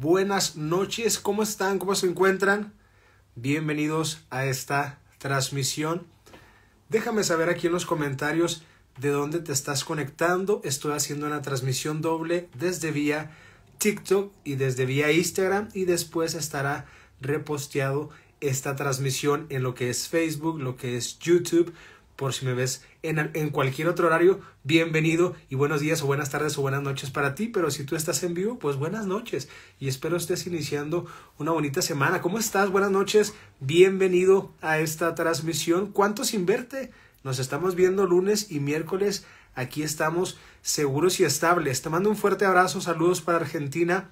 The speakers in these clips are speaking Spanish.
buenas noches, ¿cómo están? ¿Cómo se encuentran? Bienvenidos a esta transmisión. Déjame saber aquí en los comentarios de dónde te estás conectando. Estoy haciendo una transmisión doble desde vía TikTok y desde vía Instagram y después estará reposteado esta transmisión en lo que es Facebook, lo que es YouTube, por si me ves en, cualquier otro horario, bienvenido y buenos días o buenas tardes o buenas noches para ti, pero si tú estás en vivo, pues buenas noches y espero estés iniciando una bonita semana. ¿Cómo estás? Buenas noches, bienvenido a esta transmisión. ¿Cuántos sin Nos estamos viendo lunes y miércoles. Aquí estamos seguros y estables. Te mando un fuerte abrazo, saludos para Argentina.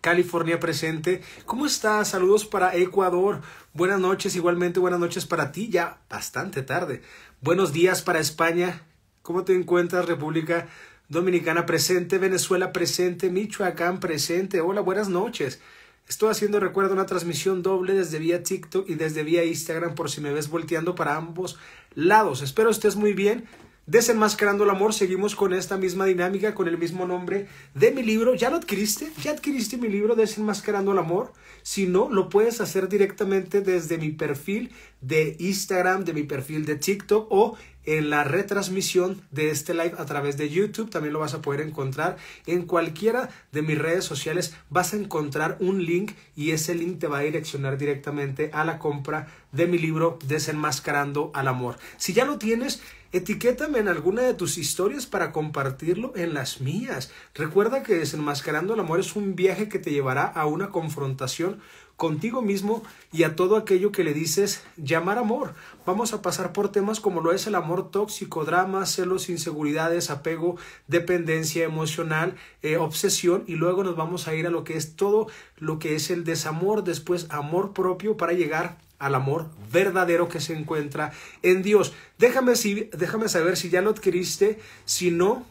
California presente. ¿Cómo estás? Saludos para Ecuador. Buenas noches, igualmente buenas noches para ti, ya bastante tarde. Buenos días para España. ¿Cómo te encuentras, República Dominicana presente, Venezuela presente, Michoacán presente? Hola, buenas noches. Estoy haciendo, recuerdo, una transmisión doble desde vía TikTok y desde vía Instagram por si me ves volteando para ambos lados. Espero estés muy bien. Desenmascarando el amor, seguimos con esta misma dinámica, con el mismo nombre de mi libro. ¿Ya lo adquiriste? ¿Ya adquiriste mi libro Desenmascarando el amor? Si no, lo puedes hacer directamente desde mi perfil de Instagram, de mi perfil de TikTok o en la retransmisión de este live a través de YouTube. También lo vas a poder encontrar en cualquiera de mis redes sociales. Vas a encontrar un link y ese link te va a direccionar directamente a la compra de mi libro Desenmascarando al Amor. Si ya lo tienes, Etiquétame en alguna de tus historias para compartirlo en las mías. Recuerda que desenmascarando el amor es un viaje que te llevará a una confrontación contigo mismo y a todo aquello que le dices llamar amor. Vamos a pasar por temas como lo es el amor tóxico, dramas, celos, inseguridades, apego, dependencia emocional, eh, obsesión y luego nos vamos a ir a lo que es todo lo que es el desamor, después amor propio para llegar al amor verdadero que se encuentra en Dios. Déjame, déjame saber si ya lo adquiriste, si no,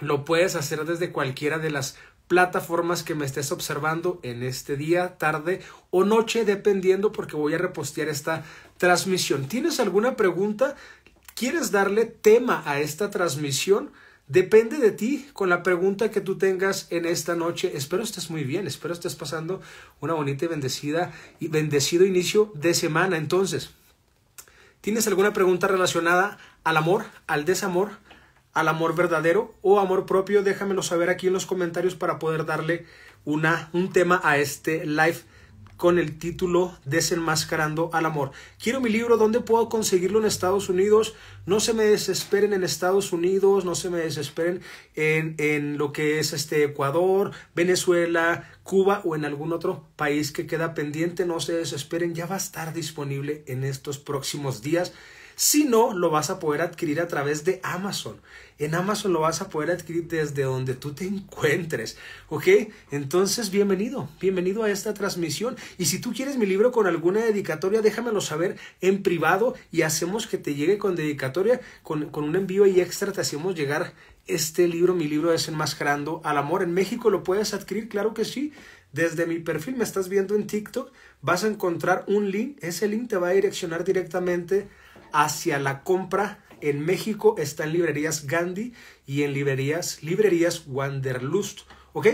lo puedes hacer desde cualquiera de las plataformas que me estés observando en este día, tarde o noche, dependiendo porque voy a repostear esta transmisión. ¿Tienes alguna pregunta? ¿Quieres darle tema a esta transmisión? Depende de ti con la pregunta que tú tengas en esta noche. Espero estés muy bien, espero estés pasando una bonita y bendecida y bendecido inicio de semana. Entonces, ¿tienes alguna pregunta relacionada al amor, al desamor, al amor verdadero o amor propio? Déjamelo saber aquí en los comentarios para poder darle una, un tema a este live con el título Desenmascarando al Amor. Quiero mi libro, ¿dónde puedo conseguirlo en Estados Unidos? No se me desesperen en Estados Unidos, no se me desesperen en, en lo que es este Ecuador, Venezuela, Cuba o en algún otro país que queda pendiente. No se desesperen, ya va a estar disponible en estos próximos días. Si no, lo vas a poder adquirir a través de Amazon. En Amazon lo vas a poder adquirir desde donde tú te encuentres, ¿ok? Entonces, bienvenido, bienvenido a esta transmisión. Y si tú quieres mi libro con alguna dedicatoria, déjamelo saber en privado y hacemos que te llegue con dedicatoria, con, un envío y extra te hacemos llegar este libro, mi libro es Enmascarando al Amor. En México lo puedes adquirir, claro que sí. Desde mi perfil me estás viendo en TikTok, vas a encontrar un link. Ese link te va a direccionar directamente hacia la compra en México está en librerías Gandhi y en librerías, librerías Wanderlust. ¿Ok?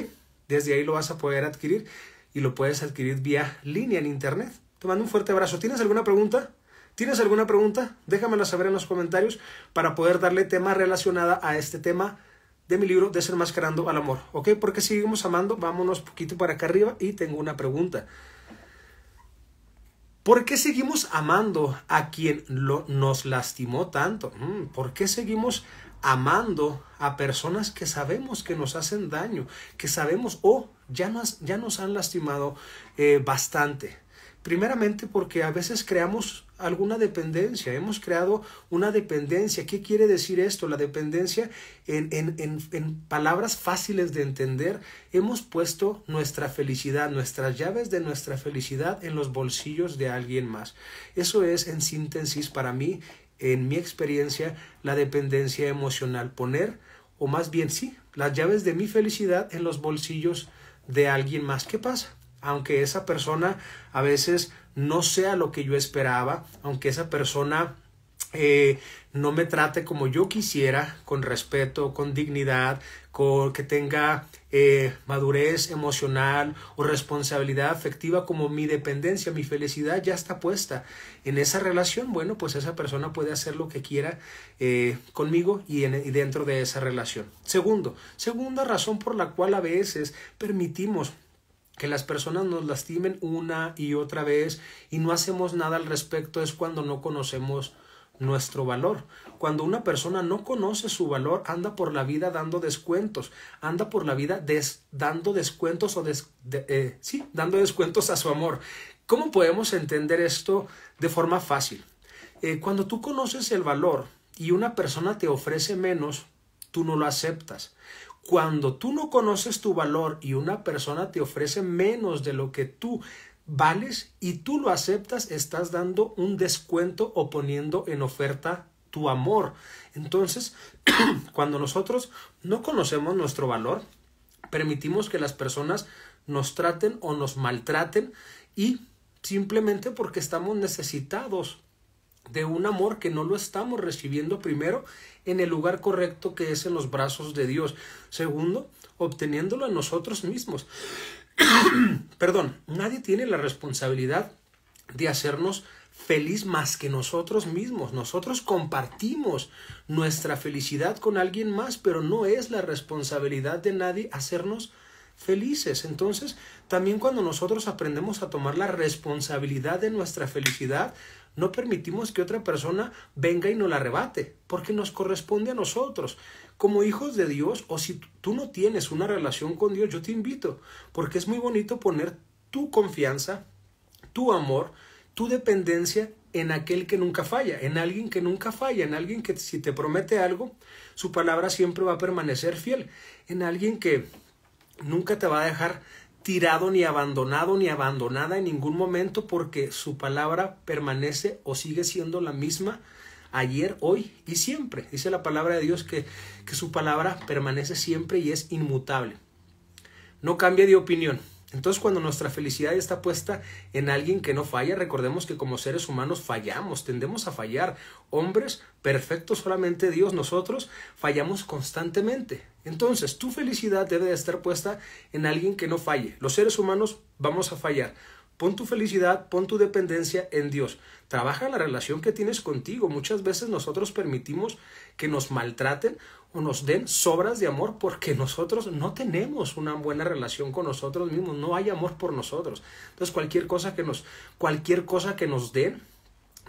Desde ahí lo vas a poder adquirir y lo puedes adquirir vía línea en internet. Te mando un fuerte abrazo. ¿Tienes alguna pregunta? ¿Tienes alguna pregunta? Déjamela saber en los comentarios para poder darle tema relacionada a este tema de mi libro Desenmascarando al Amor. ¿Ok? Porque seguimos amando, vámonos poquito para acá arriba y tengo una pregunta. ¿Por qué seguimos amando a quien lo, nos lastimó tanto? Mm, ¿Por qué seguimos amando a personas que sabemos que nos hacen daño, que sabemos, oh, ya nos, ya nos han lastimado eh, bastante? Primeramente porque a veces creamos alguna dependencia, hemos creado una dependencia. ¿Qué quiere decir esto? La dependencia en, en, palabras fáciles de entender, hemos puesto nuestra felicidad, nuestras llaves de nuestra felicidad en los bolsillos de alguien más. Eso es, en síntesis, para mí, en mi experiencia, la dependencia emocional, poner, o más bien sí, las llaves de mi felicidad en los bolsillos de alguien más. ¿Qué pasa? Aunque esa persona a veces no sea lo que yo esperaba, aunque esa persona eh, no me trate como yo quisiera, con respeto, con dignidad, con, que tenga eh, madurez emocional o responsabilidad afectiva como mi dependencia, mi felicidad ya está puesta en esa relación, bueno, pues esa persona puede hacer lo que quiera eh, conmigo y dentro de esa relación. Segundo, segunda razón por la cual a veces permitimos que las personas nos lastimen una y otra vez y no hacemos nada al respecto es cuando no conocemos nuestro valor. Cuando una persona no conoce su valor, anda por la vida dando descuentos, anda por la vida dando descuentos o des, eh, sí, dando descuentos a su amor. ¿Cómo podemos entender esto de forma fácil? Eh, cuando tú conoces el valor y una persona te ofrece menos, tú no lo aceptas. Cuando tú no conoces tu valor y una persona te ofrece menos de lo que tú vales y tú lo aceptas, estás dando un descuento o poniendo en oferta tu amor. Entonces, cuando nosotros no conocemos nuestro valor, permitimos que las personas nos traten o nos maltraten y simplemente porque estamos necesitados de un amor que no lo estamos recibiendo primero en el lugar correcto que es en los brazos de Dios. Segundo, obteniéndolo a nosotros mismos. Perdón, nadie tiene la responsabilidad de hacernos feliz más que nosotros mismos. Nosotros compartimos nuestra felicidad con alguien más, pero no es la responsabilidad de nadie hacernos felices. Entonces, también cuando nosotros aprendemos a tomar la responsabilidad de nuestra felicidad, no permitimos que otra persona venga y nos la arrebate, porque nos corresponde a nosotros. Como hijos de Dios, o si tú no tienes una relación con Dios, yo te invito, porque es muy bonito poner tu confianza, tu amor, tu dependencia en aquel que nunca falla, en alguien que nunca falla, en alguien que si te promete algo, su palabra siempre va a permanecer fiel, en alguien que nunca te va a dejar tirado ni abandonado ni abandonada en ningún momento porque su palabra permanece o sigue siendo la misma ayer, hoy y siempre. Dice la palabra de Dios que, que su palabra permanece siempre y es inmutable. No cambia de opinión. Entonces cuando nuestra felicidad está puesta en alguien que no falla, recordemos que como seres humanos fallamos, tendemos a fallar. Hombres perfectos solamente Dios, nosotros fallamos constantemente. Entonces tu felicidad debe estar puesta en alguien que no falle. Los seres humanos vamos a fallar. Pon tu felicidad, pon tu dependencia en Dios. Trabaja la relación que tienes contigo. Muchas veces nosotros permitimos que nos maltraten o nos den sobras de amor porque nosotros no tenemos una buena relación con nosotros mismos, no hay amor por nosotros. Entonces cualquier cosa que nos cualquier cosa que nos den,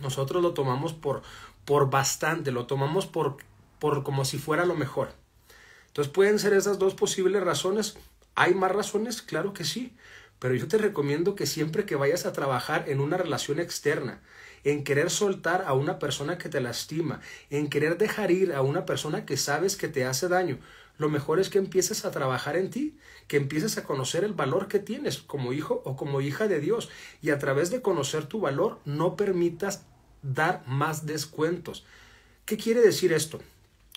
nosotros lo tomamos por por bastante, lo tomamos por por como si fuera lo mejor. Entonces pueden ser esas dos posibles razones. ¿Hay más razones? Claro que sí. Pero yo te recomiendo que siempre que vayas a trabajar en una relación externa, en querer soltar a una persona que te lastima, en querer dejar ir a una persona que sabes que te hace daño, lo mejor es que empieces a trabajar en ti, que empieces a conocer el valor que tienes como hijo o como hija de Dios y a través de conocer tu valor no permitas dar más descuentos. ¿Qué quiere decir esto?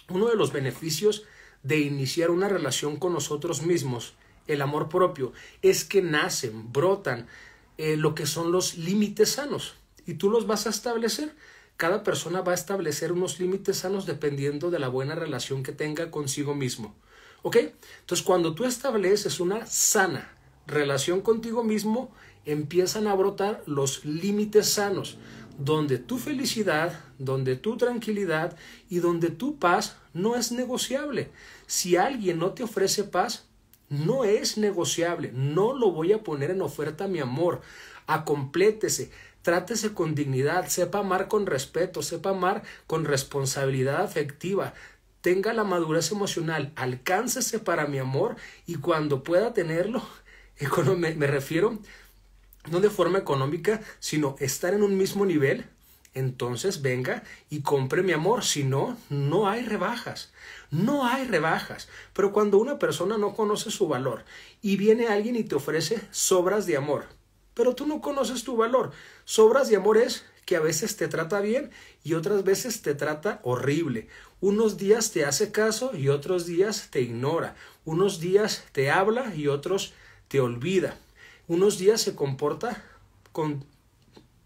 Uno de los beneficios de iniciar una relación con nosotros mismos el amor propio, es que nacen, brotan eh, lo que son los límites sanos. Y tú los vas a establecer. Cada persona va a establecer unos límites sanos dependiendo de la buena relación que tenga consigo mismo. ¿Ok? Entonces, cuando tú estableces una sana relación contigo mismo, empiezan a brotar los límites sanos, donde tu felicidad, donde tu tranquilidad y donde tu paz no es negociable. Si alguien no te ofrece paz, no es negociable, no lo voy a poner en oferta mi amor. Acomplétese, trátese con dignidad, sepa amar con respeto, sepa amar con responsabilidad afectiva, tenga la madurez emocional, alcáncese para mi amor y cuando pueda tenerlo, me, me refiero no de forma económica, sino estar en un mismo nivel entonces venga y compre mi amor. Si no, no hay rebajas. No hay rebajas. Pero cuando una persona no conoce su valor y viene alguien y te ofrece sobras de amor, pero tú no conoces tu valor. Sobras de amor es que a veces te trata bien y otras veces te trata horrible. Unos días te hace caso y otros días te ignora. Unos días te habla y otros te olvida. Unos días se comporta con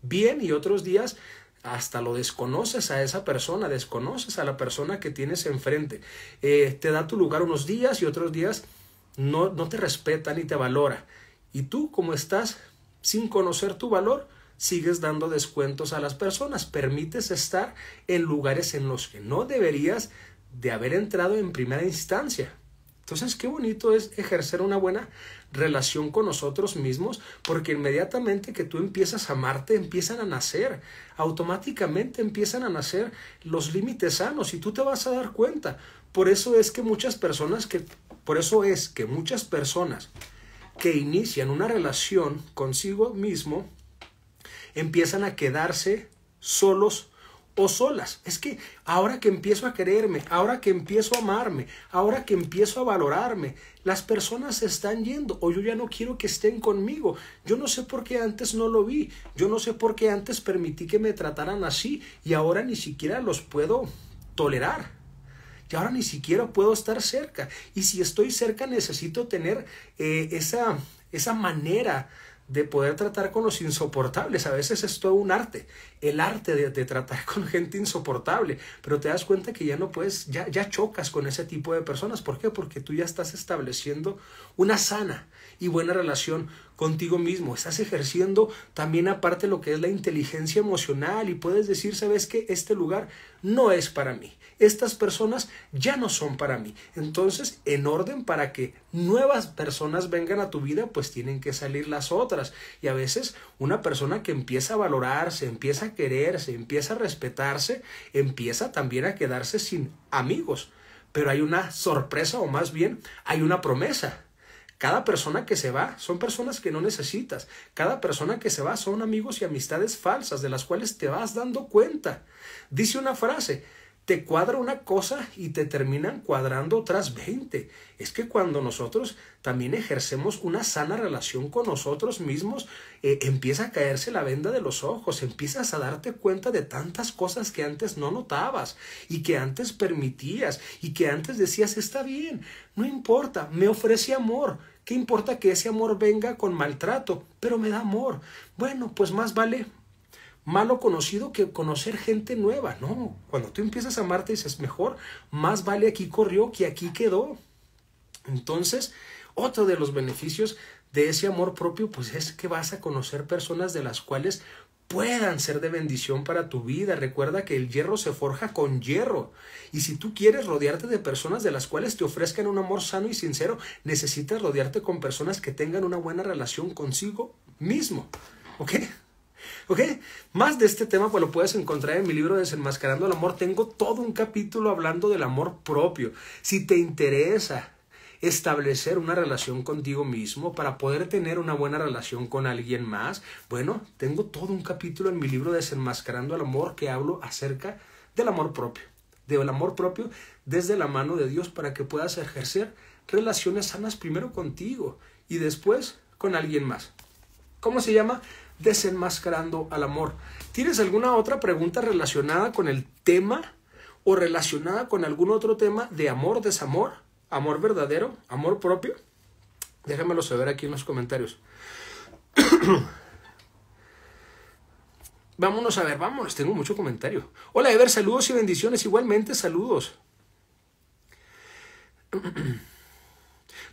bien y otros días hasta lo desconoces a esa persona, desconoces a la persona que tienes enfrente. Eh, te da tu lugar unos días y otros días no, no te respeta ni te valora. Y tú, como estás sin conocer tu valor, sigues dando descuentos a las personas, permites estar en lugares en los que no deberías de haber entrado en primera instancia. Entonces, qué bonito es ejercer una buena relación con nosotros mismos, porque inmediatamente que tú empiezas a amarte, empiezan a nacer, automáticamente empiezan a nacer los límites sanos y tú te vas a dar cuenta. Por eso es que muchas personas que por eso es que muchas personas que inician una relación consigo mismo empiezan a quedarse solos o solas. Es que ahora que empiezo a quererme, ahora que empiezo a amarme, ahora que empiezo a valorarme, las personas se están yendo o yo ya no quiero que estén conmigo. Yo no sé por qué antes no lo vi, yo no sé por qué antes permití que me trataran así y ahora ni siquiera los puedo tolerar. Y ahora ni siquiera puedo estar cerca. Y si estoy cerca necesito tener eh, esa, esa manera de poder tratar con los insoportables. A veces es todo un arte, el arte de, tratar con gente insoportable, pero te das cuenta que ya no puedes, ya, ya chocas con ese tipo de personas. ¿Por qué? Porque tú ya estás estableciendo una sana y buena relación contigo mismo, estás ejerciendo también aparte lo que es la inteligencia emocional y puedes decir, sabes que este lugar no es para mí, estas personas ya no son para mí. Entonces, en orden para que nuevas personas vengan a tu vida, pues tienen que salir las otras. Y a veces una persona que empieza a valorarse, empieza a quererse, empieza a respetarse, empieza también a quedarse sin amigos. Pero hay una sorpresa o más bien hay una promesa cada persona que se va son personas que no necesitas. Cada persona que se va son amigos y amistades falsas de las cuales te vas dando cuenta. Dice una frase, te cuadra una cosa y te terminan cuadrando otras 20. Es que cuando nosotros también ejercemos una sana relación con nosotros mismos, eh, empieza a caerse la venda de los ojos, empiezas a darte cuenta de tantas cosas que antes no notabas y que antes permitías y que antes decías está bien, no importa, me ofrece amor ¿Qué importa que ese amor venga con maltrato? Pero me da amor. Bueno, pues más vale malo conocido que conocer gente nueva. No, cuando tú empiezas a amarte dices, mejor, más vale aquí corrió que aquí quedó. Entonces, otro de los beneficios de ese amor propio, pues es que vas a conocer personas de las cuales puedan ser de bendición para tu vida. Recuerda que el hierro se forja con hierro. Y si tú quieres rodearte de personas de las cuales te ofrezcan un amor sano y sincero, necesitas rodearte con personas que tengan una buena relación consigo mismo. ¿Ok? ¿Ok? Más de este tema pues lo puedes encontrar en mi libro Desenmascarando el Amor. Tengo todo un capítulo hablando del amor propio. Si te interesa establecer una relación contigo mismo, para poder tener una buena relación con alguien más. Bueno, tengo todo un capítulo en mi libro Desenmascarando al Amor que hablo acerca del amor propio, del amor propio desde la mano de Dios para que puedas ejercer relaciones sanas primero contigo y después con alguien más. ¿Cómo se llama? Desenmascarando al amor. ¿Tienes alguna otra pregunta relacionada con el tema o relacionada con algún otro tema de amor, desamor? amor verdadero, amor propio? Déjamelo saber aquí en los comentarios. vámonos a ver, vamos. tengo mucho comentario. Hola, Ever, saludos y bendiciones. Igualmente, saludos.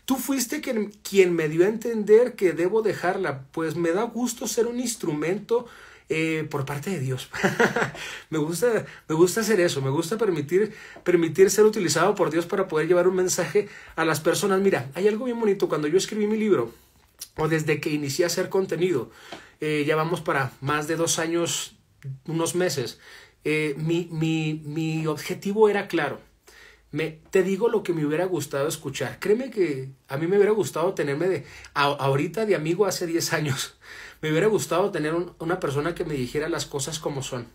Tú fuiste quien me dio a entender que debo dejarla, pues me da gusto ser un instrumento eh, por parte de Dios. me, gusta, me gusta hacer eso, me gusta permitir, permitir ser utilizado por Dios para poder llevar un mensaje a las personas. Mira, hay algo bien bonito cuando yo escribí mi libro o desde que inicié a hacer contenido, eh, ya vamos para más de dos años, unos meses, eh, mi, mi, mi objetivo era claro. te digo lo que me hubiera gustado escuchar. Créeme que a mí me hubiera gustado tenerme de, ahorita de amigo hace 10 años. Me hubiera gustado tener una persona que me dijera las cosas como son.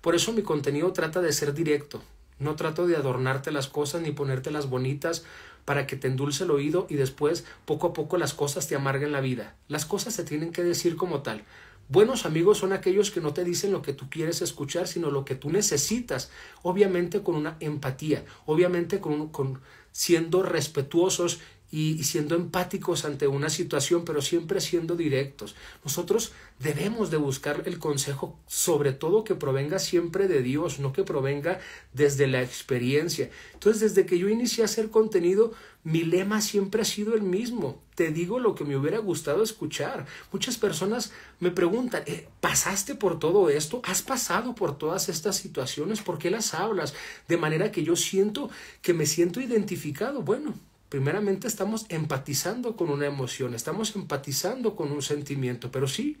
Por eso mi contenido trata de ser directo. No trato de adornarte las cosas ni ponértelas bonitas para que te endulce el oído y después poco a poco las cosas te amarguen la vida. Las cosas se tienen que decir como tal. Buenos amigos son aquellos que no te dicen lo que tú quieres escuchar, sino lo que tú necesitas, obviamente con una empatía, obviamente con siendo respetuosos y, siendo empáticos ante una situación, pero siempre siendo directos. Nosotros debemos de buscar el consejo, sobre todo que provenga siempre de Dios, no que provenga desde la experiencia. Entonces, desde que yo inicié a hacer contenido, mi lema siempre ha sido el mismo. Te digo lo que me hubiera gustado escuchar. Muchas personas me preguntan, eh, ¿pasaste por todo esto? ¿Has pasado por todas estas situaciones? ¿Por qué las hablas? De manera que yo siento que me siento identificado. Bueno, primeramente estamos empatizando con una emoción, estamos empatizando con un sentimiento, pero sí,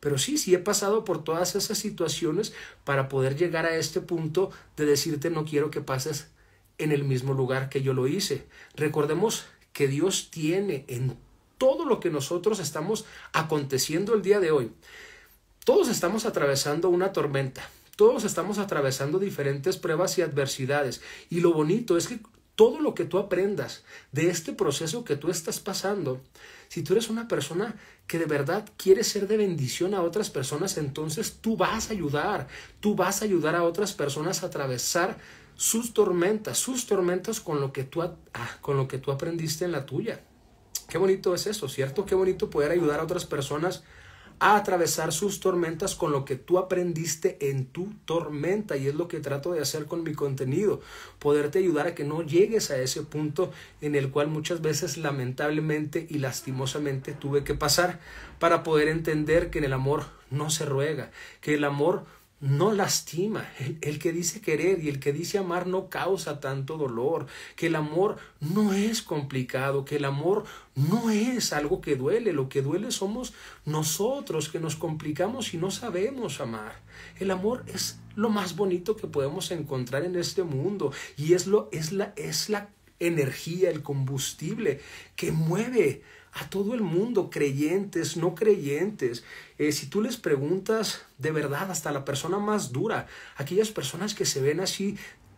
pero sí, sí he pasado por todas esas situaciones para poder llegar a este punto de decirte no quiero que pases en el mismo lugar que yo lo hice. Recordemos que Dios tiene en todo lo que nosotros estamos aconteciendo el día de hoy. Todos estamos atravesando una tormenta, todos estamos atravesando diferentes pruebas y adversidades. Y lo bonito es que todo lo que tú aprendas de este proceso que tú estás pasando, si tú eres una persona que de verdad quiere ser de bendición a otras personas, entonces tú vas a ayudar, tú vas a ayudar a otras personas a atravesar sus tormentas, sus tormentas con lo que tú, ah, con lo que tú aprendiste en la tuya. Qué bonito es eso, ¿cierto? Qué bonito poder ayudar a otras personas a atravesar sus tormentas con lo que tú aprendiste en tu tormenta y es lo que trato de hacer con mi contenido, poderte ayudar a que no llegues a ese punto en el cual muchas veces lamentablemente y lastimosamente tuve que pasar para poder entender que en el amor no se ruega, que el amor no lastima. El, que dice querer y el que dice amar no causa tanto dolor, que el amor no es complicado, que el amor no es algo que duele, lo que duele somos nosotros que nos complicamos y no sabemos amar. El amor es lo más bonito que podemos encontrar en este mundo y es lo la es la energía, el combustible que mueve a todo el mundo, creyentes, no creyentes. Eh, si tú les preguntas de verdad, hasta la persona más dura, aquellas personas que se ven así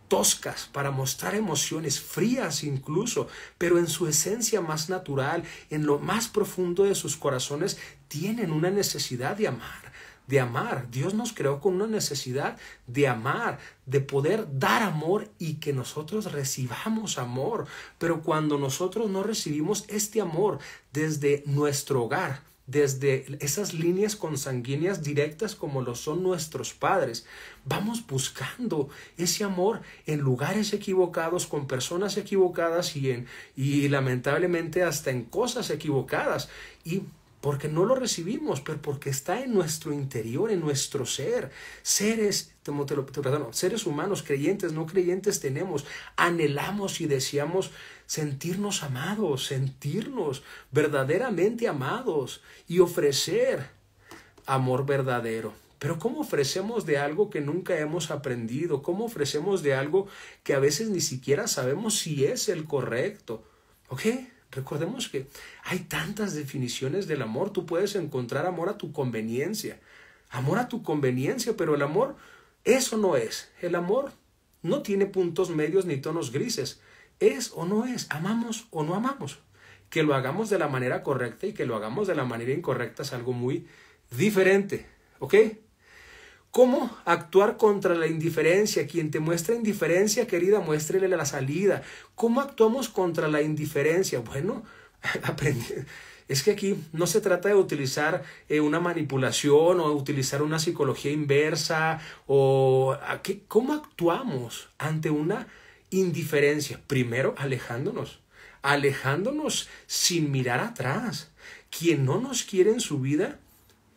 toscas para mostrar emociones frías incluso, pero en su esencia más natural, en lo más profundo de sus corazones, tienen una necesidad de amar de amar. Dios nos creó con una necesidad de amar, de poder dar amor y que nosotros recibamos amor. Pero cuando nosotros no recibimos este amor desde nuestro hogar, desde esas líneas consanguíneas directas como lo son nuestros padres. Vamos buscando ese amor en lugares equivocados, con personas equivocadas y, en, y lamentablemente hasta en cosas equivocadas. Y porque no lo recibimos, pero porque está en nuestro interior, en nuestro ser. Seres, seres humanos, creyentes, no creyentes, tenemos, anhelamos y deseamos sentirnos amados, sentirnos verdaderamente amados y ofrecer amor verdadero. Pero ¿cómo ofrecemos de algo que nunca hemos aprendido? ¿Cómo ofrecemos de algo que a veces ni siquiera sabemos si es el correcto? ¿Ok? Recordemos que hay tantas definiciones del amor. Tú puedes encontrar amor a tu conveniencia. Amor a tu conveniencia, pero el amor, eso no es. El amor no tiene puntos medios ni tonos grises. Es o no es. Amamos o no amamos. Que lo hagamos de la manera correcta y que lo hagamos de la manera incorrecta es algo muy diferente. ¿Ok? ¿Cómo actuar contra la indiferencia? Quien te muestra indiferencia, querida, muéstrele la salida. ¿Cómo actuamos contra la indiferencia? Bueno, aprendí. Es que aquí no se trata de utilizar eh, una manipulación o utilizar una psicología inversa o qué? cómo actuamos ante una indiferencia. Primero, alejándonos, alejándonos sin mirar atrás. Quien no nos quiere en su vida,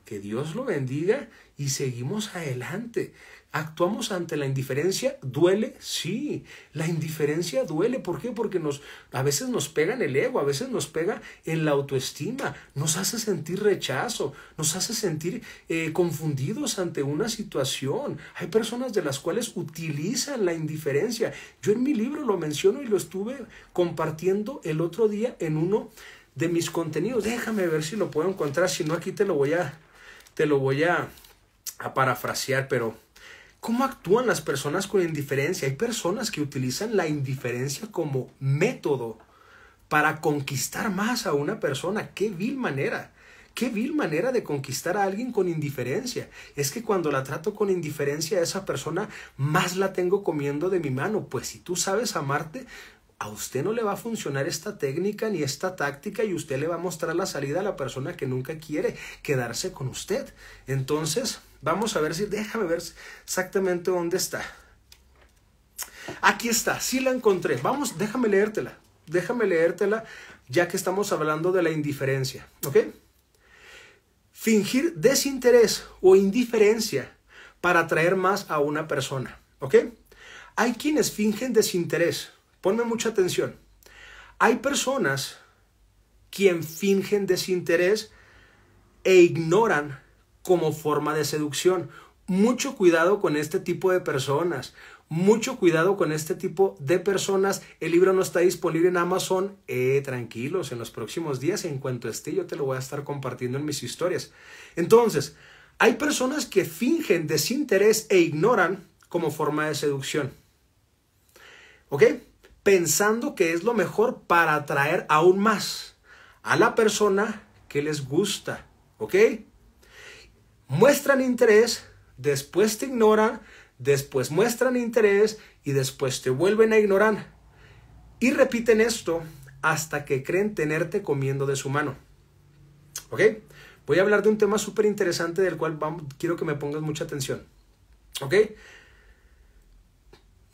que Dios lo bendiga y seguimos adelante. Actuamos ante la indiferencia, duele, sí, la indiferencia duele, ¿por qué? Porque nos a veces nos pega en el ego, a veces nos pega en la autoestima, nos hace sentir rechazo, nos hace sentir eh, confundidos ante una situación. Hay personas de las cuales utilizan la indiferencia. Yo en mi libro lo menciono y lo estuve compartiendo el otro día en uno de mis contenidos. Déjame ver si lo puedo encontrar, si no aquí te lo voy a te lo voy a a parafrasear, pero ¿cómo actúan las personas con indiferencia? Hay personas que utilizan la indiferencia como método para conquistar más a una persona. ¡Qué vil manera! Qué vil manera de conquistar a alguien con indiferencia. Es que cuando la trato con indiferencia a esa persona, más la tengo comiendo de mi mano. Pues si tú sabes amarte, a usted no le va a funcionar esta técnica ni esta táctica y usted le va a mostrar la salida a la persona que nunca quiere quedarse con usted. Entonces, vamos a ver si, déjame ver exactamente dónde está. Aquí está, sí la encontré. Vamos, déjame leértela. Déjame leértela ya que estamos hablando de la indiferencia, ¿ok? Fingir desinterés o indiferencia para atraer más a una persona, ¿ok? Hay quienes fingen desinterés Ponme mucha atención. Hay personas quien fingen desinterés e ignoran como forma de seducción. Mucho cuidado con este tipo de personas. Mucho cuidado con este tipo de personas. El libro no está disponible en Amazon. Eh, tranquilos, en los próximos días, en cuanto esté, yo te lo voy a estar compartiendo en mis historias. Entonces, hay personas que fingen desinterés e ignoran como forma de seducción. ¿Ok? pensando que es lo mejor para atraer aún más a la persona que les gusta, ¿ok? Muestran interés, después te ignoran, después muestran interés y después te vuelven a ignorar. Y repiten esto hasta que creen tenerte comiendo de su mano. ¿Ok? Voy a hablar de un tema súper interesante del cual quiero que me pongas mucha atención. ¿Ok?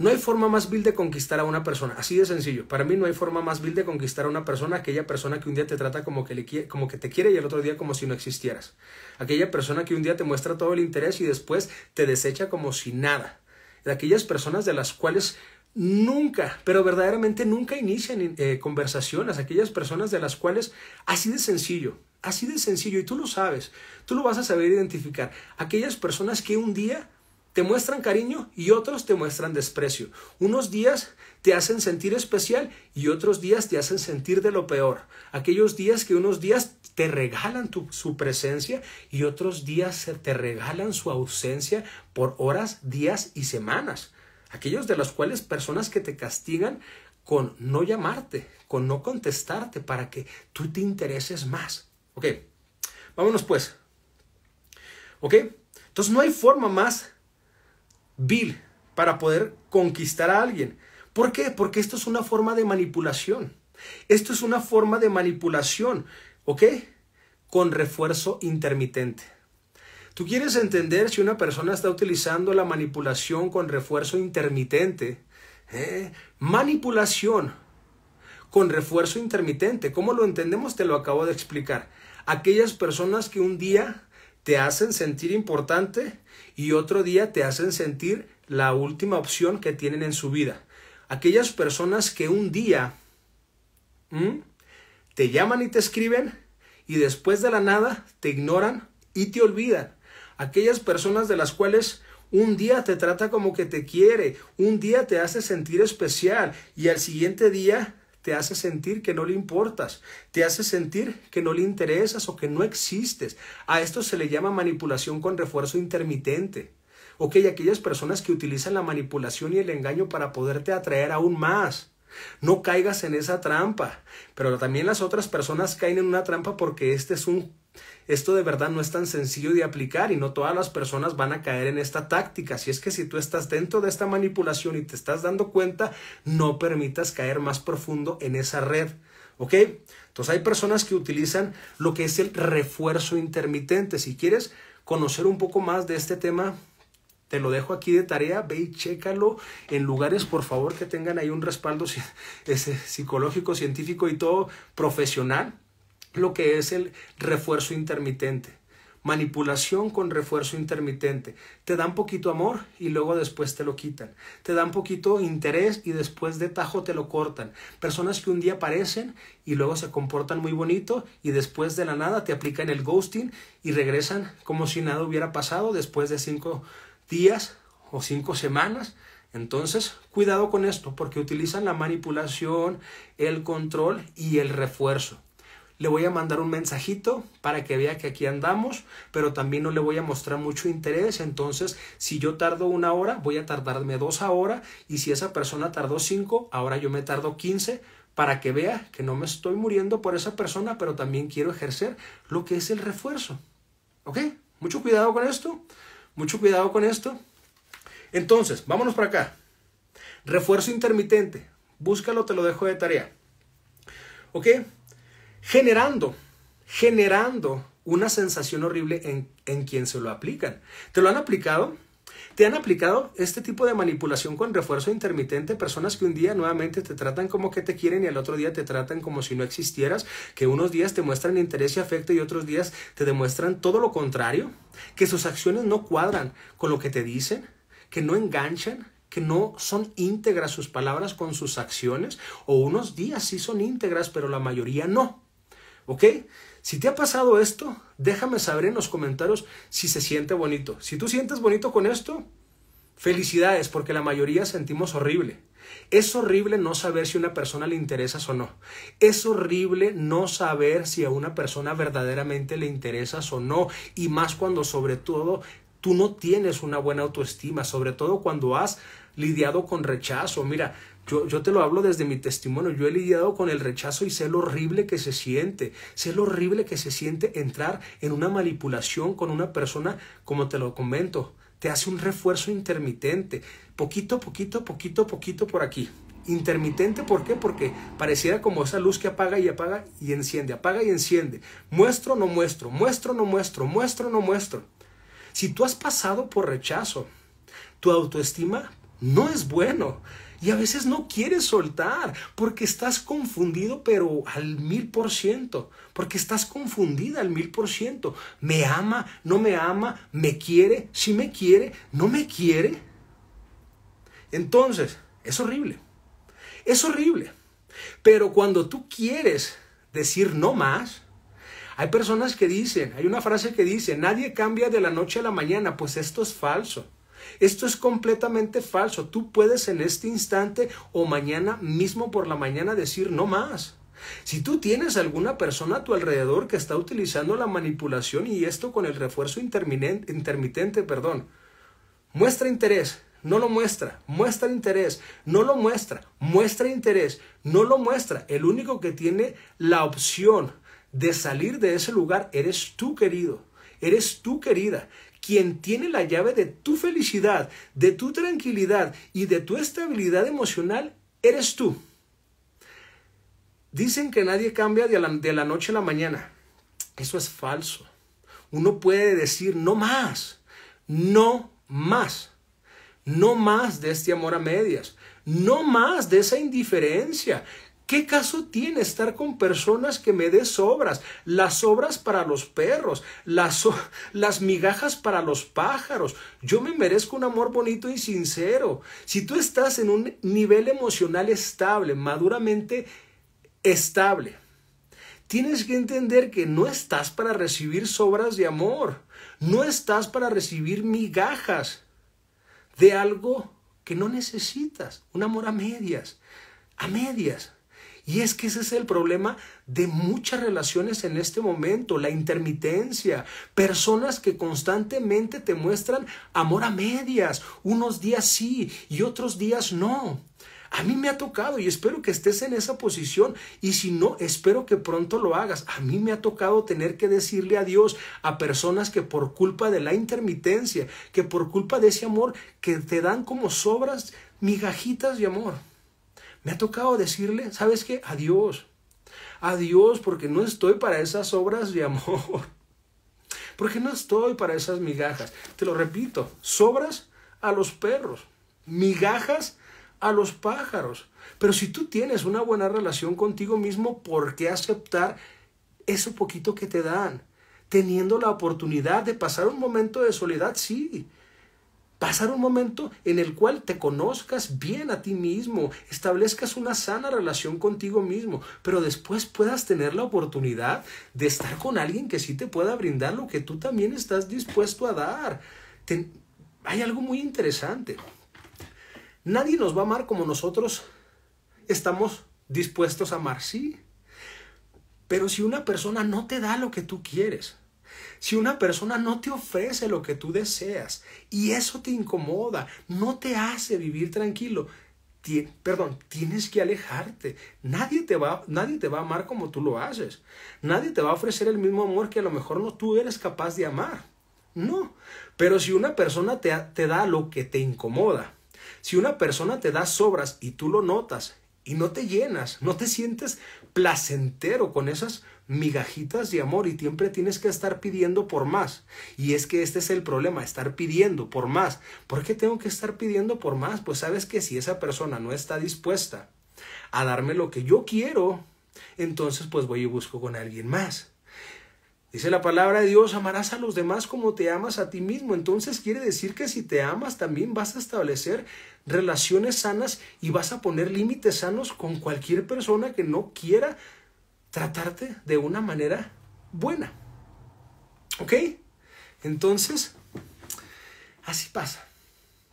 No hay forma más vil de conquistar a una persona, así de sencillo. Para mí no hay forma más vil de conquistar a una persona, aquella persona que un día te trata como que, como que te quiere y el otro día como si no existieras. Aquella persona que un día te muestra todo el interés y después te desecha como si nada. De aquellas personas de las cuales nunca, pero verdaderamente nunca inician eh, conversaciones, aquellas personas de las cuales así de sencillo, así de sencillo, y tú lo sabes, tú lo vas a saber identificar, aquellas personas que un día te muestran cariño y otros te muestran desprecio. Unos días te hacen sentir especial y otros días te hacen sentir de lo peor. Aquellos días que unos días te regalan tu, su presencia y otros días te regalan su ausencia por horas, días y semanas. Aquellos de los cuales personas que te castigan con no llamarte, con no contestarte para que tú te intereses más. Ok, vámonos pues. Ok, entonces no hay forma más vil para poder conquistar a alguien. ¿Por qué? Porque esto es una forma de manipulación. Esto es una forma de manipulación, ¿ok? Con refuerzo intermitente. Tú quieres entender si una persona está utilizando la manipulación con refuerzo intermitente. ¿Eh? Manipulación con refuerzo intermitente. ¿Cómo lo entendemos? Te lo acabo de explicar. Aquellas personas que un día te hacen sentir importante y otro día te hacen sentir la última opción que tienen en su vida. Aquellas personas que un día te llaman y te escriben y después de la nada te ignoran y te olvidan. Aquellas personas de las cuales un día te trata como que te quiere, un día te hace sentir especial y al siguiente día te hace sentir que no le importas, te hace sentir que no le interesas o que no existes. A esto se le llama manipulación con refuerzo intermitente. Ok, aquellas personas que utilizan la manipulación y el engaño para poderte atraer aún más. No caigas en esa trampa. Pero también las otras personas caen en una trampa porque este es un esto de verdad no es tan sencillo de aplicar y no todas las personas van a caer en esta táctica. Si es que si tú estás dentro de esta manipulación y te estás dando cuenta, no permitas caer más profundo en esa red. ¿Ok? Entonces hay personas que utilizan lo que es el refuerzo intermitente. Si quieres conocer un poco más de este tema, te lo dejo aquí de tarea, ve y chécalo en lugares, por favor, que tengan ahí un respaldo ese, psicológico, científico y todo profesional lo que es el refuerzo intermitente. Manipulación con refuerzo intermitente. Te dan poquito amor y luego después te lo quitan. Te dan poquito interés y después de tajo te lo cortan. Personas que un día aparecen y luego se comportan muy bonito y después de la nada te aplican el ghosting y regresan como si nada hubiera pasado después de cinco días o cinco semanas. Entonces, cuidado con esto porque utilizan la manipulación, el control y el refuerzo le voy a mandar un mensajito para que vea que aquí andamos, pero también no le voy a mostrar mucho interés. Entonces, si yo tardo una hora, voy a tardarme dos ahora, y si esa persona tardó cinco, ahora yo me tardo quince para que vea que no me estoy muriendo por esa persona, pero también quiero ejercer lo que es el refuerzo. ¿Ok? Mucho cuidado con esto, mucho cuidado con esto. Entonces, vámonos para acá. Refuerzo intermitente, búscalo, te lo dejo de tarea. ¿Ok? generando, generando una sensación horrible en, quien se lo aplican. ¿Te lo han aplicado? ¿Te han aplicado este tipo de manipulación con refuerzo intermitente? Personas que un día nuevamente te tratan como que te quieren y al otro día te tratan como si no existieras, que unos días te muestran interés y afecto y otros días te demuestran todo lo contrario, que sus acciones no cuadran con lo que te dicen, que no enganchan, que no son íntegras sus palabras con sus acciones, o unos días sí son íntegras, pero la mayoría no. ¿Ok? Si te ha pasado esto, déjame saber en los comentarios si se siente bonito. Si tú sientes bonito con esto, felicidades, porque la mayoría sentimos horrible. Es horrible no saber si a una persona le interesas o no. Es horrible no saber si a una persona verdaderamente le interesas o no. Y más cuando sobre todo tú no tienes una buena autoestima, sobre todo cuando has lidiado con rechazo. Mira, yo, te lo hablo desde mi testimonio. Yo he lidiado con el rechazo y sé lo horrible que se siente. Sé lo horrible que se siente entrar en una manipulación con una persona, como te lo comento. Te hace un refuerzo intermitente. Poquito, poquito, poquito, poquito por aquí intermitente, ¿por qué? Porque pareciera como esa luz que apaga y apaga y enciende, apaga y enciende. Muestro, no muestro, muestro, no muestro, muestro, no muestro. Si tú has pasado por rechazo, tu autoestima no es bueno. Y a veces no quieres soltar porque estás confundido, pero al mil por ciento. Porque estás confundida al mil por ciento. Me ama, no me ama, me quiere, si me quiere, no me quiere. Entonces, es horrible. Es horrible. Pero cuando tú quieres decir no más, hay personas que dicen, hay una frase que dice, nadie cambia de la noche a la mañana, pues esto es falso. Esto es completamente falso. Tú puedes en este instante o mañana mismo por la mañana decir no más. Si tú tienes alguna persona a tu alrededor que está utilizando la manipulación y esto con el refuerzo intermitente, perdón, muestra interés, no lo muestra, muestra interés, no lo muestra, muestra interés, no lo muestra. El único que tiene la opción de salir de ese lugar eres tú, querido, eres tú, querida quien tiene la llave de tu felicidad, de tu tranquilidad y de tu estabilidad emocional, eres tú. Dicen que nadie cambia de la, de la noche a la mañana. Eso es falso. Uno puede decir no más, no más, no más de este amor a medias, no más de esa indiferencia, ¿Qué caso tiene estar con personas que me des sobras? Las sobras para los perros, las, las migajas para los pájaros. Yo me merezco un amor bonito y sincero. Si tú estás en un nivel emocional estable, maduramente estable, tienes que entender que no estás para recibir sobras de amor. No estás para recibir migajas de algo que no necesitas. Un amor a medias. A medias. Y es que ese es el problema de muchas relaciones en este momento, la intermitencia, personas que constantemente te muestran amor a medias, unos días sí y otros días no. A mí me ha tocado y espero que estés en esa posición y si no, espero que pronto lo hagas. A mí me ha tocado tener que decirle adiós a personas que por culpa de la intermitencia, que por culpa de ese amor, que te dan como sobras migajitas de amor. Me ha tocado decirle, ¿sabes qué? Adiós. Adiós porque no estoy para esas obras de amor. Porque no estoy para esas migajas. Te lo repito, sobras a los perros, migajas a los pájaros. Pero si tú tienes una buena relación contigo mismo, ¿por qué aceptar eso poquito que te dan? Teniendo la oportunidad de pasar un momento de soledad, sí, pasar un momento en el cual te conozcas bien a ti mismo, establezcas una sana relación contigo mismo, pero después puedas tener la oportunidad de estar con alguien que sí te pueda brindar lo que tú también estás dispuesto a dar. hay algo muy interesante. Nadie nos va a amar como nosotros estamos dispuestos a amar, sí. Pero si una persona no te da lo que tú quieres, si una persona no te ofrece lo que tú deseas y eso te incomoda, no te hace vivir tranquilo, perdón, tienes que alejarte. Nadie te, va, nadie te va a amar como tú lo haces. Nadie te va a ofrecer el mismo amor que a lo mejor no tú eres capaz de amar. No. Pero si una persona te, te da lo que te incomoda, si una persona te da sobras y tú lo notas y no te llenas, no te sientes placentero con esas migajitas de amor y siempre tienes que estar pidiendo por más. Y es que este es el problema, estar pidiendo por más. ¿Por qué tengo que estar pidiendo por más? Pues sabes que si esa persona no está dispuesta a darme lo que yo quiero, entonces pues voy y busco con alguien más. Dice la palabra de Dios, amarás a los demás como te amas a ti mismo. Entonces quiere decir que si te amas también vas a establecer relaciones sanas y vas a poner límites sanos con cualquier persona que no quiera tratarte de una manera buena. ¿Ok? Entonces, así pasa.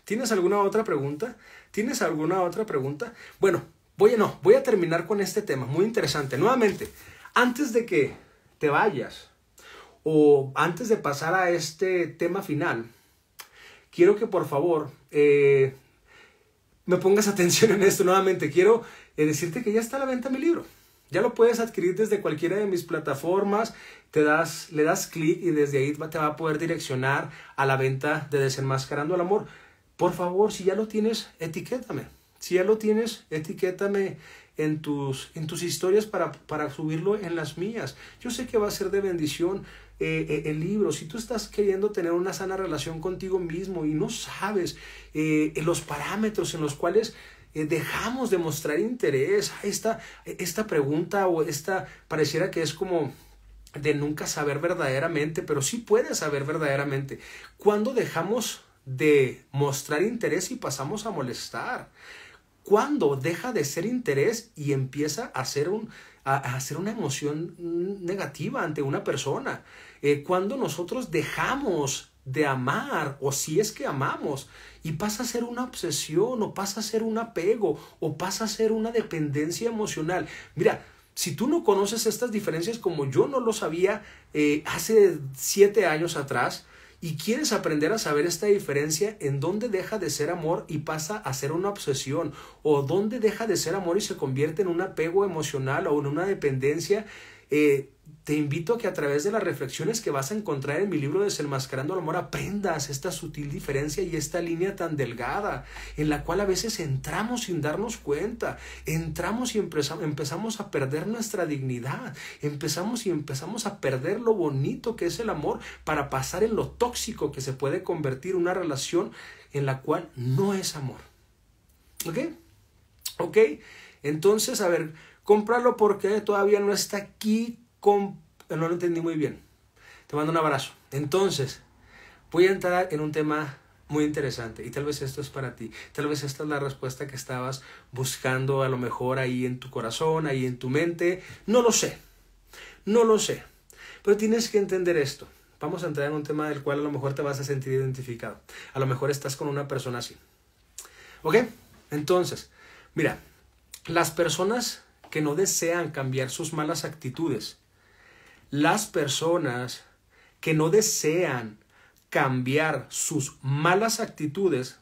¿Tienes alguna otra pregunta? ¿Tienes alguna otra pregunta? Bueno, voy a, no, voy a terminar con este tema, muy interesante. Nuevamente, antes de que te vayas o antes de pasar a este tema final, quiero que por favor eh, me pongas atención en esto nuevamente. Quiero eh, decirte que ya está a la venta mi libro. Ya lo puedes adquirir desde cualquiera de mis plataformas. Te das, le das clic y desde ahí te va a poder direccionar a la venta de Desenmascarando el Amor. Por favor, si ya lo tienes, etiquétame. Si ya lo tienes, etiquétame en tus, en tus historias para, para subirlo en las mías. Yo sé que va a ser de bendición eh, eh, el libro. Si tú estás queriendo tener una sana relación contigo mismo y no sabes eh, los parámetros en los cuales eh, dejamos de mostrar interés. Esta, esta pregunta o esta pareciera que es como de nunca saber verdaderamente, pero sí puede saber verdaderamente. ¿Cuándo dejamos de mostrar interés y pasamos a molestar? ¿Cuándo deja de ser interés y empieza a ser, a, hacer una emoción negativa ante una persona? Eh, cuando nosotros dejamos de amar o si es que amamos y pasa a ser una obsesión o pasa a ser un apego o pasa a ser una dependencia emocional. Mira, si tú no conoces estas diferencias como yo no lo sabía eh, hace siete años atrás y quieres aprender a saber esta diferencia en dónde deja de ser amor y pasa a ser una obsesión o dónde deja de ser amor y se convierte en un apego emocional o en una dependencia, eh, te invito a que a través de las reflexiones que vas a encontrar en mi libro Desenmascarando el Amor aprendas esta sutil diferencia y esta línea tan delgada en la cual a veces entramos sin darnos cuenta, entramos y empezamos a perder nuestra dignidad, empezamos y empezamos a perder lo bonito que es el amor para pasar en lo tóxico que se puede convertir una relación en la cual no es amor. ¿Ok? ¿Ok? Entonces, a ver, comprarlo porque todavía no está aquí no lo entendí muy bien. Te mando un abrazo. Entonces, voy a entrar en un tema muy interesante y tal vez esto es para ti. Tal vez esta es la respuesta que estabas buscando a lo mejor ahí en tu corazón, ahí en tu mente. No lo sé. No lo sé. Pero tienes que entender esto. Vamos a entrar en un tema del cual a lo mejor te vas a sentir identificado. A lo mejor estás con una persona así. ¿Ok? Entonces, mira, las personas que no desean cambiar sus malas actitudes las personas que no desean cambiar sus malas actitudes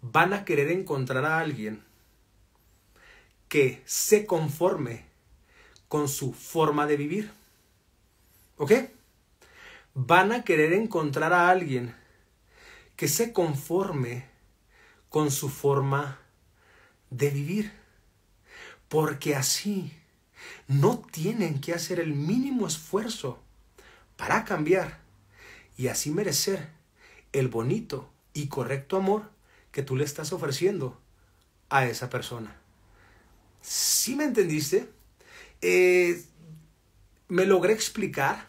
van a querer encontrar a alguien que se conforme con su forma de vivir. ¿Ok? Van a querer encontrar a alguien que se conforme con su forma de vivir. Porque así no tienen que hacer el mínimo esfuerzo para cambiar y así merecer el bonito y correcto amor que tú le estás ofreciendo a esa persona. Si me entendiste? Eh, ¿Me logré explicar?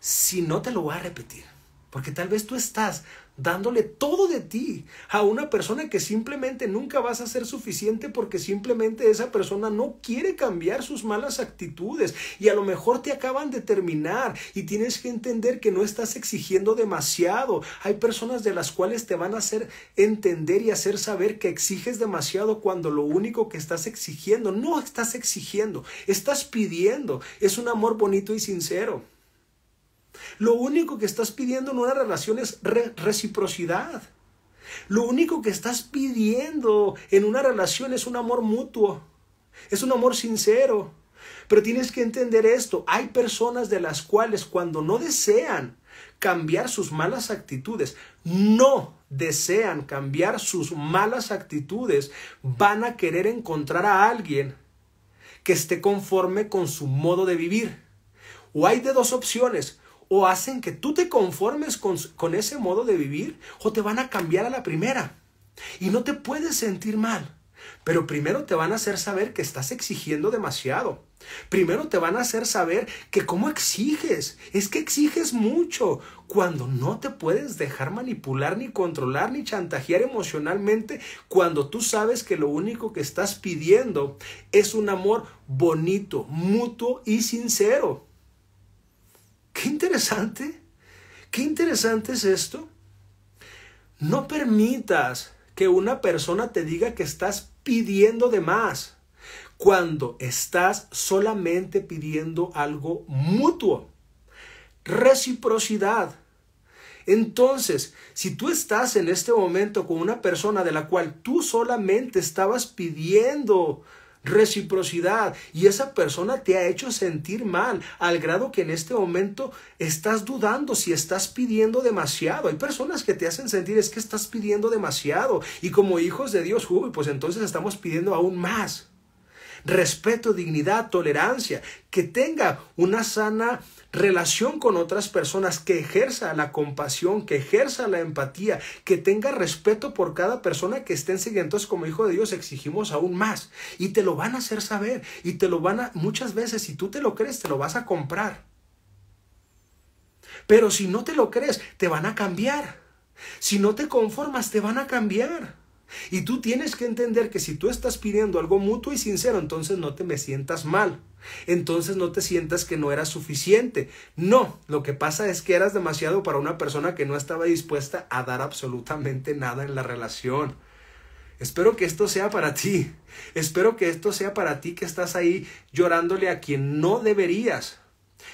Si no, te lo voy a repetir. Porque tal vez tú estás dándole todo de ti a una persona que simplemente nunca vas a ser suficiente porque simplemente esa persona no quiere cambiar sus malas actitudes y a lo mejor te acaban de terminar y tienes que entender que no estás exigiendo demasiado. Hay personas de las cuales te van a hacer entender y hacer saber que exiges demasiado cuando lo único que estás exigiendo no estás exigiendo, estás pidiendo. Es un amor bonito y sincero. Lo único que estás pidiendo en una relación es reciprocidad. Lo único que estás pidiendo en una relación es un amor mutuo, es un amor sincero. Pero tienes que entender esto, hay personas de las cuales cuando no desean cambiar sus malas actitudes, no desean cambiar sus malas actitudes, van a querer encontrar a alguien que esté conforme con su modo de vivir. O hay de dos opciones, o hacen que tú te conformes con, ese modo de vivir o te van a cambiar a la primera. Y no te puedes sentir mal. Pero primero te van a hacer saber que estás exigiendo demasiado. Primero te van a hacer saber que cómo exiges. Es que exiges mucho cuando no te puedes dejar manipular ni controlar ni chantajear emocionalmente cuando tú sabes que lo único que estás pidiendo es un amor bonito, mutuo y sincero. Qué interesante, qué interesante es esto. No permitas que una persona te diga que estás pidiendo de más cuando estás solamente pidiendo algo mutuo. Reciprocidad. Entonces, si tú estás en este momento con una persona de la cual tú solamente estabas pidiendo reciprocidad y esa persona te ha hecho sentir mal al grado que en este momento estás dudando si estás pidiendo demasiado. Hay personas que te hacen sentir es que estás pidiendo demasiado y como hijos de Dios, pues entonces estamos pidiendo aún más. Respeto, dignidad, tolerancia, que tenga una sana relación con otras personas, que ejerza la compasión, que ejerza la empatía, que tenga respeto por cada persona que estén siguiendo. Entonces, como hijo de Dios, exigimos aún más y te lo van a hacer saber y te lo van a, muchas veces, si tú te lo crees, te lo vas a comprar. Pero si no te lo crees, te van a cambiar. Si no te conformas, te van a cambiar. Y tú tienes que entender que si tú estás pidiendo algo mutuo y sincero, entonces no te me sientas mal. Entonces no te sientas que no era suficiente. No, lo que pasa es que eras demasiado para una persona que no estaba dispuesta a dar absolutamente nada en la relación. Espero que esto sea para ti. Espero que esto sea para ti que estás ahí llorándole a quien no deberías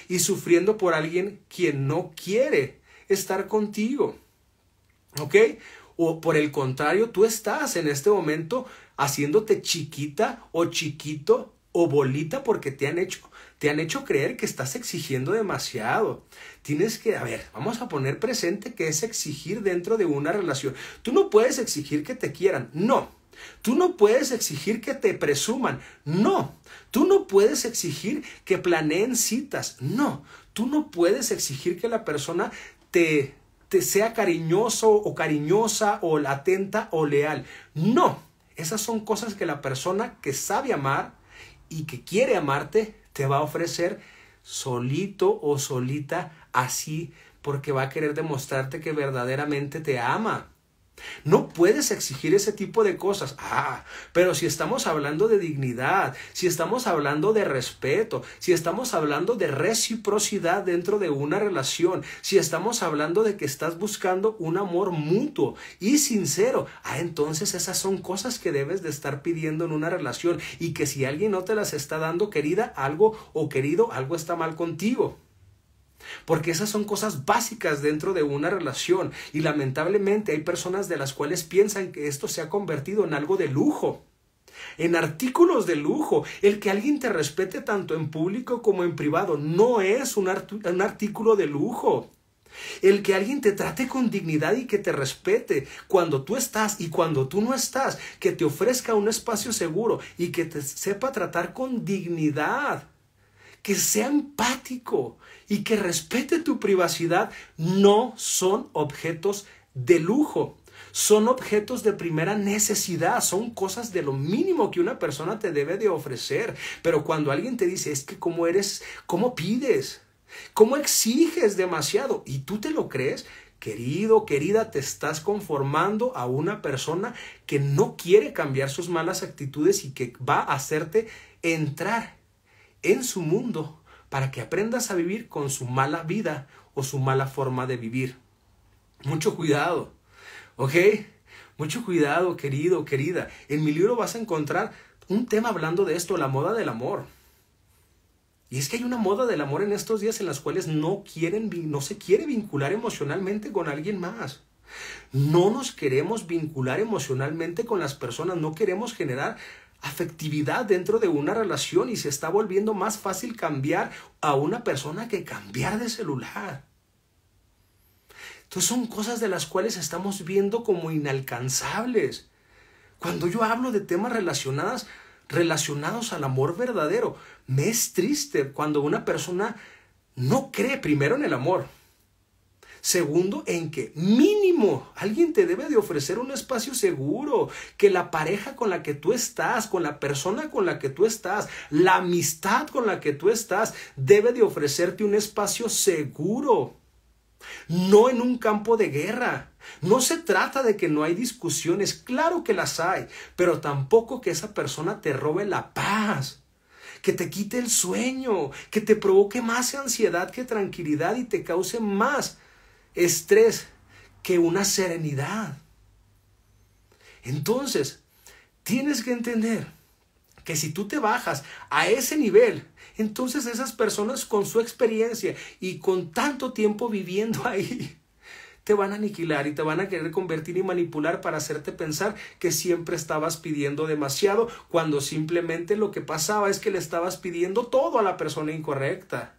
y sufriendo por alguien quien no quiere estar contigo. ¿Ok? O por el contrario, tú estás en este momento haciéndote chiquita o chiquito o bolita porque te han hecho te han hecho creer que estás exigiendo demasiado. Tienes que, a ver, vamos a poner presente que es exigir dentro de una relación. Tú no puedes exigir que te quieran, no. Tú no puedes exigir que te presuman, no. Tú no puedes exigir que planeen citas, no. Tú no puedes exigir que la persona te, te sea cariñoso o cariñosa o atenta o leal, no. Esas son cosas que la persona que sabe amar, y que quiere amarte, te va a ofrecer solito o solita así porque va a querer demostrarte que verdaderamente te ama. No puedes exigir ese tipo de cosas. Ah, pero si estamos hablando de dignidad, si estamos hablando de respeto, si estamos hablando de reciprocidad dentro de una relación, si estamos hablando de que estás buscando un amor mutuo y sincero, ah, entonces esas son cosas que debes de estar pidiendo en una relación y que si alguien no te las está dando, querida, algo o querido, algo está mal contigo. Porque esas son cosas básicas dentro de una relación y lamentablemente hay personas de las cuales piensan que esto se ha convertido en algo de lujo, en artículos de lujo. El que alguien te respete tanto en público como en privado no es un, artículo de lujo. El que alguien te trate con dignidad y que te respete cuando tú estás y cuando tú no estás, que te ofrezca un espacio seguro y que te sepa tratar con dignidad, que sea empático, y que respete tu privacidad no son objetos de lujo, son objetos de primera necesidad, son cosas de lo mínimo que una persona te debe de ofrecer. Pero cuando alguien te dice, es que cómo eres, ¿cómo pides? ¿Cómo exiges demasiado? Y tú te lo crees, Querido, querida, te estás conformando a una persona que no quiere cambiar sus malas actitudes y que va a hacerte entrar en su mundo para que aprendas a vivir con su mala vida o su mala forma de vivir. Mucho cuidado, ¿ok? Mucho cuidado, querido, querida. En mi libro vas a encontrar un tema hablando de esto, la moda del amor. Y es que hay una moda del amor en estos días en las cuales no, quieren, no se quiere vincular emocionalmente con alguien más. No nos queremos vincular emocionalmente con las personas, no queremos generar afectividad dentro de una relación y se está volviendo más fácil cambiar a una persona que cambiar de celular. Entonces son cosas de las cuales estamos viendo como inalcanzables. Cuando yo hablo de temas relacionados, relacionados al amor verdadero, me es triste cuando una persona no cree primero en el amor, Segundo, en que mínimo alguien te debe de ofrecer un espacio seguro, que la pareja con la que tú estás, con la persona con la que tú estás, la amistad con la que tú estás, debe de ofrecerte un espacio seguro. No en un campo de guerra. No se trata de que no hay discusiones, claro que las hay, pero tampoco que esa persona te robe la paz que te quite el sueño, que te provoque más ansiedad que tranquilidad y te cause más estrés que una serenidad. Entonces, tienes que entender que si tú te bajas a ese nivel, entonces esas personas con su experiencia y con tanto tiempo viviendo ahí, te van a aniquilar y te van a querer convertir y manipular para hacerte pensar que siempre estabas pidiendo demasiado cuando simplemente lo que pasaba es que le estabas pidiendo todo a la persona incorrecta.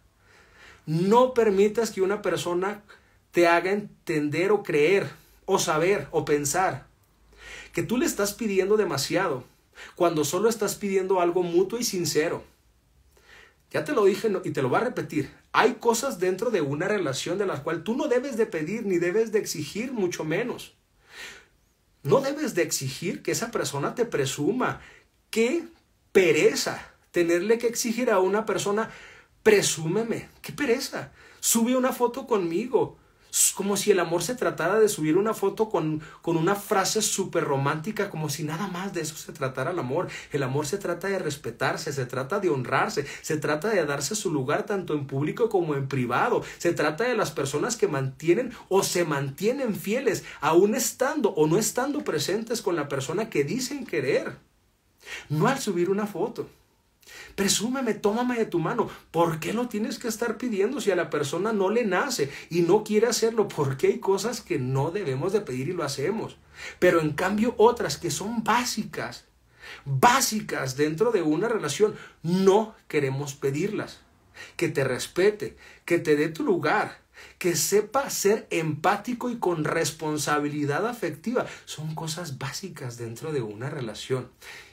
No permitas que una persona te haga entender o creer o saber o pensar que tú le estás pidiendo demasiado cuando solo estás pidiendo algo mutuo y sincero. Ya te lo dije y te lo va a repetir. Hay cosas dentro de una relación de las cuales tú no debes de pedir ni debes de exigir mucho menos. No debes de exigir que esa persona te presuma. Qué pereza tenerle que exigir a una persona, presúmeme. Qué pereza. Sube una foto conmigo como si el amor se tratara de subir una foto con, una frase súper romántica, como si nada más de eso se tratara el amor. El amor se trata de respetarse, se trata de honrarse, se trata de darse su lugar tanto en público como en privado. Se trata de las personas que mantienen o se mantienen fieles, aún estando o no estando presentes con la persona que dicen querer. No al subir una foto. Presúmeme, tómame de tu mano. ¿Por qué lo tienes que estar pidiendo si a la persona no le nace y no quiere hacerlo? Porque hay cosas que no debemos de pedir y lo hacemos. Pero en cambio otras que son básicas, básicas dentro de una relación, no queremos pedirlas. Que te respete, que te dé tu lugar, que sepa ser empático y con responsabilidad afectiva. Son cosas básicas dentro de una relación.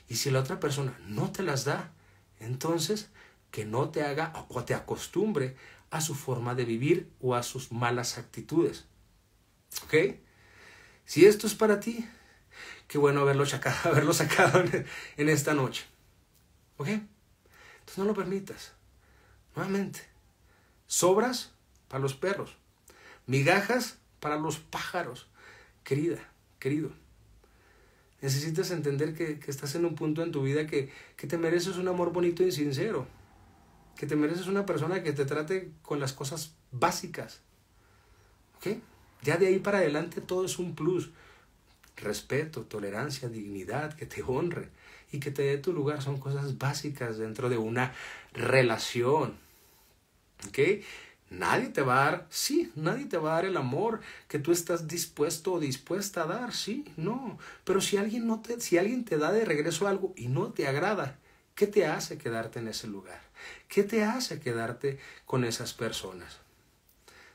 Y si la otra persona no te las da, entonces, que no te haga o te acostumbre a su forma de vivir o a sus malas actitudes. ¿Ok? Si esto es para ti, qué bueno haberlo sacado, haberlo sacado en, en esta noche. ¿Ok? Entonces no lo permitas. Nuevamente, sobras para los perros, migajas para los pájaros. Querida, querido. Necesitas entender que, estás en un punto en tu vida que, que te mereces un amor bonito y sincero. Que te mereces una persona que te trate con las cosas básicas. ¿Ok? Ya de ahí para adelante todo es un plus. Respeto, tolerancia, dignidad, que te honre y que te dé tu lugar son cosas básicas dentro de una relación. ¿Ok? Nadie te va a dar, sí, nadie te va a dar el amor que tú estás dispuesto o dispuesta a dar, sí, no. Pero si alguien no te, si alguien te da de regreso algo y no te agrada, ¿qué te hace quedarte en ese lugar? ¿Qué te hace quedarte con esas personas?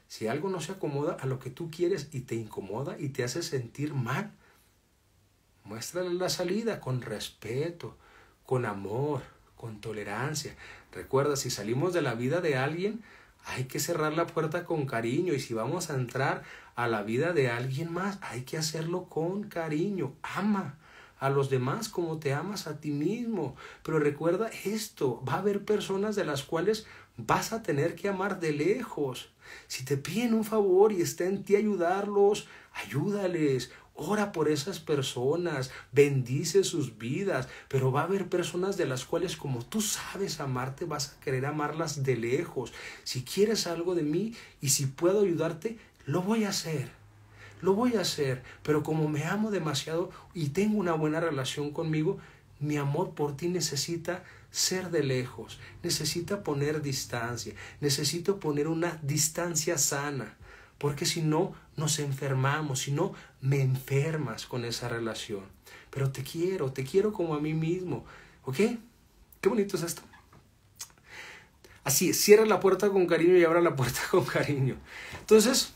Si algo no se acomoda a lo que tú quieres y te incomoda y te hace sentir mal, muéstrale la salida con respeto, con amor, con tolerancia. Recuerda, si salimos de la vida de alguien, hay que cerrar la puerta con cariño y si vamos a entrar a la vida de alguien más, hay que hacerlo con cariño. Ama a los demás como te amas a ti mismo. Pero recuerda esto, va a haber personas de las cuales vas a tener que amar de lejos. Si te piden un favor y está en ti ayudarlos, ayúdales. Ora por esas personas, bendice sus vidas, pero va a haber personas de las cuales como tú sabes amarte, vas a querer amarlas de lejos. Si quieres algo de mí y si puedo ayudarte, lo voy a hacer lo voy a hacer, pero como me amo demasiado y tengo una buena relación conmigo, mi amor por ti necesita ser de lejos, necesita poner distancia, necesito poner una distancia sana porque si no nos enfermamos, si no me enfermas con esa relación. Pero te quiero, te quiero como a mí mismo, ¿ok? Qué bonito es esto. Así, cierra la puerta con cariño y abra la puerta con cariño. Entonces,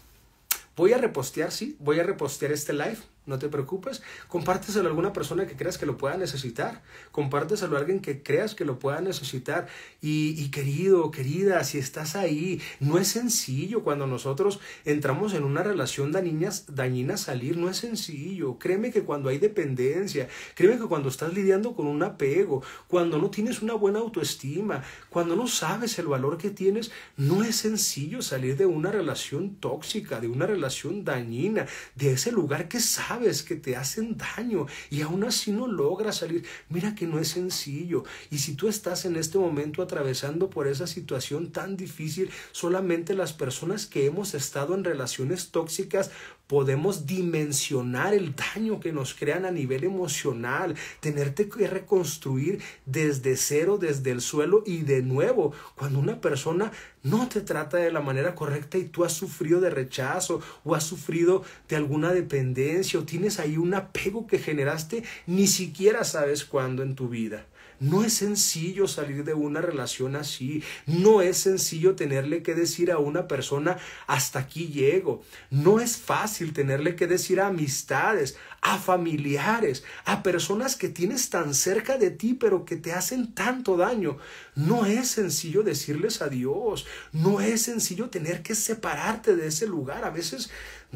voy a repostear, sí, voy a repostear este live no te preocupes. Compárteselo a alguna persona que creas que lo pueda necesitar. Compárteselo a alguien que creas que lo pueda necesitar. Y, querido, querida, si estás ahí, no es sencillo cuando nosotros entramos en una relación dañina, dañina salir. No es sencillo. Créeme que cuando hay dependencia, créeme que cuando estás lidiando con un apego, cuando no tienes una buena autoestima, cuando no sabes el valor que tienes, no es sencillo salir de una relación tóxica, de una relación dañina, de ese lugar que sabes que te hacen daño y aún así no logras salir. Mira que no es sencillo. Y si tú estás en este momento atravesando por esa situación tan difícil, solamente las personas que hemos estado en relaciones tóxicas podemos dimensionar el daño que nos crean a nivel emocional, tenerte que reconstruir desde cero, desde el suelo y de nuevo, cuando una persona no te trata de la manera correcta y tú has sufrido de rechazo o has sufrido de alguna dependencia o tienes ahí un apego que generaste ni siquiera sabes cuándo en tu vida. No es sencillo salir de una relación así. No es sencillo tenerle que decir a una persona, hasta aquí llego. No es fácil tenerle que decir a amistades, a familiares, a personas que tienes tan cerca de ti, pero que te hacen tanto daño. No es sencillo decirles adiós. No es sencillo tener que separarte de ese lugar. A veces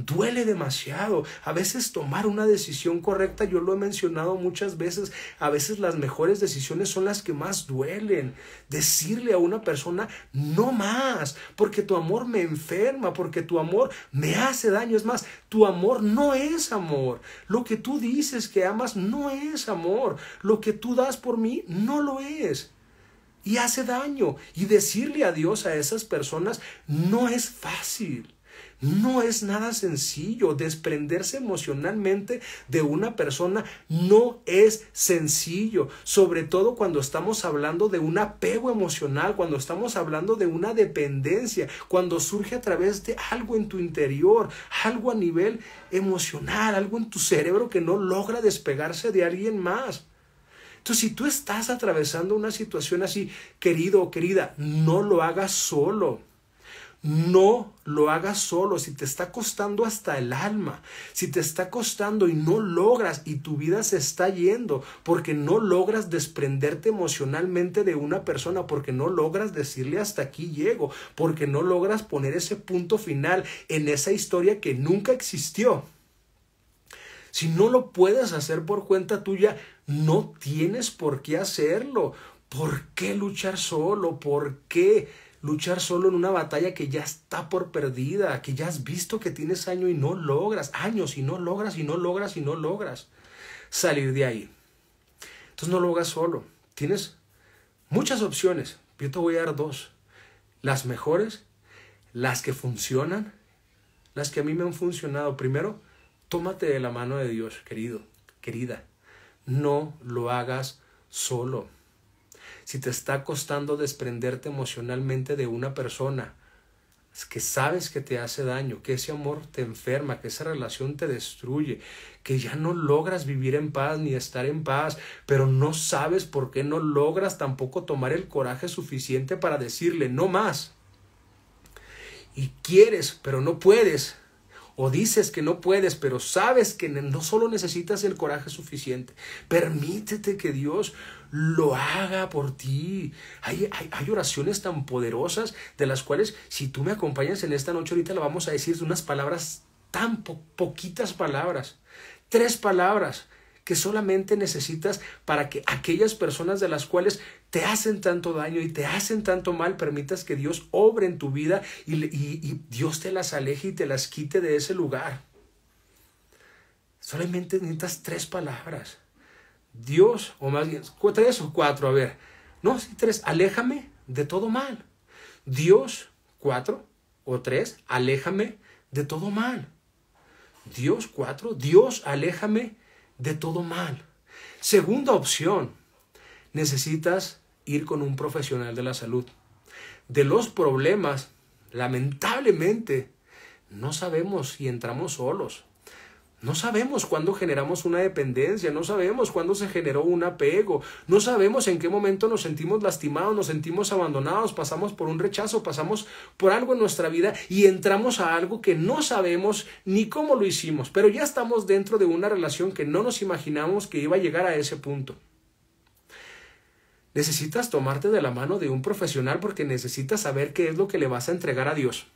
Duele demasiado. A veces tomar una decisión correcta, yo lo he mencionado muchas veces, a veces las mejores decisiones son las que más duelen. Decirle a una persona, no más, porque tu amor me enferma, porque tu amor me hace daño. Es más, tu amor no es amor. Lo que tú dices que amas no es amor. Lo que tú das por mí no lo es y hace daño. Y decirle adiós a esas personas no es fácil. No es nada sencillo. Desprenderse emocionalmente de una persona no es sencillo. Sobre todo cuando estamos hablando de un apego emocional, cuando estamos hablando de una dependencia, cuando surge a través de algo en tu interior, algo a nivel emocional, algo en tu cerebro que no logra despegarse de alguien más. Entonces, si tú estás atravesando una situación así, querido o querida, no lo hagas solo. No lo hagas solo, si te está costando hasta el alma, si te está costando y no logras y tu vida se está yendo porque no logras desprenderte emocionalmente de una persona, porque no logras decirle hasta aquí llego, porque no logras poner ese punto final en esa historia que nunca existió. Si no lo puedes hacer por cuenta tuya, no tienes por qué hacerlo. ¿Por qué luchar solo? ¿Por qué? luchar solo en una batalla que ya está por perdida, que ya has visto que tienes año y no logras, años y no logras y no logras y no logras salir de ahí. Entonces no lo hagas solo. Tienes muchas opciones. Yo te voy a dar dos. Las mejores, las que funcionan, las que a mí me han funcionado. Primero, tómate de la mano de Dios, querido, querida. No lo hagas solo si te está costando desprenderte emocionalmente de una persona que sabes que te hace daño, que ese amor te enferma, que esa relación te destruye, que ya no logras vivir en paz ni estar en paz, pero no sabes por qué no logras tampoco tomar el coraje suficiente para decirle no más. Y quieres, pero no puedes. O dices que no puedes, pero sabes que no solo necesitas el coraje suficiente. Permítete que Dios lo haga por ti. Hay, oraciones tan poderosas de las cuales si tú me acompañas en esta noche ahorita la vamos a decir de unas palabras tan poquitas palabras, tres palabras que solamente necesitas para que aquellas personas de las cuales te hacen tanto daño y te hacen tanto mal, permitas que Dios obre en tu vida y, y Dios te las aleje y te las quite de ese lugar. Solamente necesitas tres palabras. Dios, o más bien, tres o cuatro, a ver. No, si tres, aléjame de todo mal. Dios, cuatro o tres, aléjame de todo mal. Dios, cuatro, Dios, aléjame de todo mal. Segunda opción, necesitas ir con un profesional de la salud. De los problemas, lamentablemente, no sabemos si entramos solos. No sabemos cuándo generamos una dependencia, no sabemos cuándo se generó un apego, no sabemos en qué momento nos sentimos lastimados, nos sentimos abandonados, pasamos por un rechazo, pasamos por algo en nuestra vida y entramos a algo que no sabemos ni cómo lo hicimos, pero ya estamos dentro de una relación que no nos imaginamos que iba a llegar a ese punto. Necesitas tomarte de la mano de un profesional porque necesitas saber qué es lo que le vas a entregar a Dios.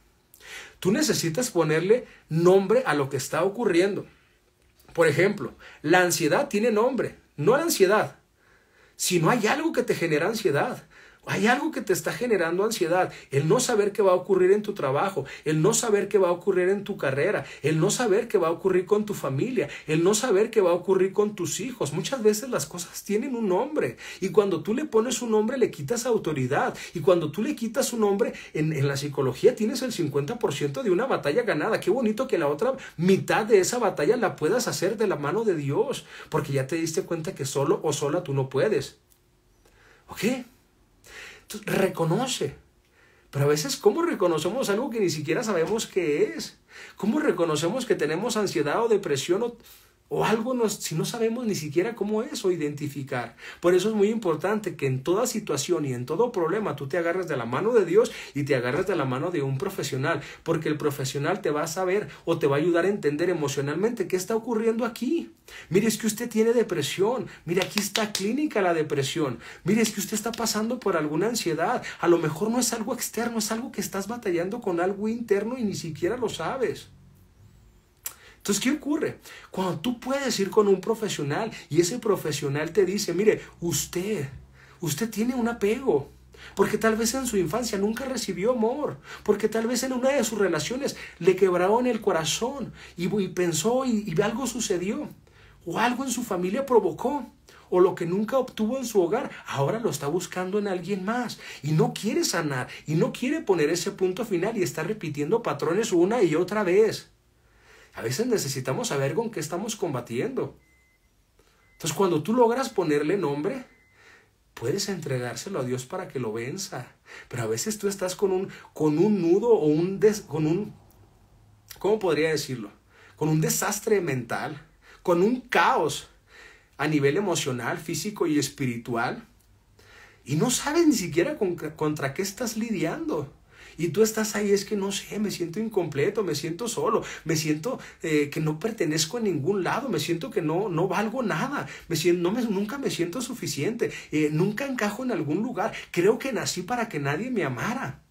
Tú necesitas ponerle nombre a lo que está ocurriendo. Por ejemplo, la ansiedad tiene nombre, no la ansiedad. Si no hay algo que te genera ansiedad, hay algo que te está generando ansiedad, el no saber qué va a ocurrir en tu trabajo, el no saber qué va a ocurrir en tu carrera, el no saber qué va a ocurrir con tu familia, el no saber qué va a ocurrir con tus hijos. Muchas veces las cosas tienen un nombre y cuando tú le pones un nombre le quitas autoridad y cuando tú le quitas un nombre en, la psicología tienes el 50% de una batalla ganada. Qué bonito que la otra mitad de esa batalla la puedas hacer de la mano de Dios porque ya te diste cuenta que solo o sola tú no puedes. ¿Ok? Entonces, reconoce. Pero a veces, ¿cómo reconocemos algo que ni siquiera sabemos qué es? ¿Cómo reconocemos que tenemos ansiedad o depresión o o algo si no sabemos ni siquiera cómo es o identificar. Por eso es muy importante que en toda situación y en todo problema tú te agarres de la mano de Dios y te agarres de la mano de un profesional, porque el profesional te va a saber o te va a ayudar a entender emocionalmente qué está ocurriendo aquí. Mire, es que usted tiene depresión, mire, aquí está clínica la depresión, mire, es que usted está pasando por alguna ansiedad, a lo mejor no es algo externo, es algo que estás batallando con algo interno y ni siquiera lo sabes. Entonces, ¿qué ocurre? Cuando tú puedes ir con un profesional y ese profesional te dice, mire, usted, usted tiene un apego. Porque tal vez en su infancia nunca recibió amor, porque tal vez en una de sus relaciones le quebraron el corazón y, pensó y, y algo sucedió, o algo en su familia provocó o lo que nunca obtuvo en su hogar, ahora lo está buscando en alguien más y no quiere sanar y no quiere poner ese punto final y está repitiendo patrones una y otra vez. A veces necesitamos saber con qué estamos combatiendo. Entonces, cuando tú logras ponerle nombre, puedes entregárselo a Dios para que lo venza. Pero a veces tú estás con un, con un nudo o un, con un, ¿cómo podría decirlo? Con un desastre mental, con un caos a nivel emocional, físico y espiritual. Y no sabes ni siquiera contra qué estás lidiando. Y tú estás ahí, es que no sé, me siento incompleto, me siento solo, me siento eh, que no pertenezco a ningún lado, me siento que no, no valgo nada, me siento, nunca me siento suficiente, eh, nunca encajo en algún lugar, creo que nací para que nadie me amara.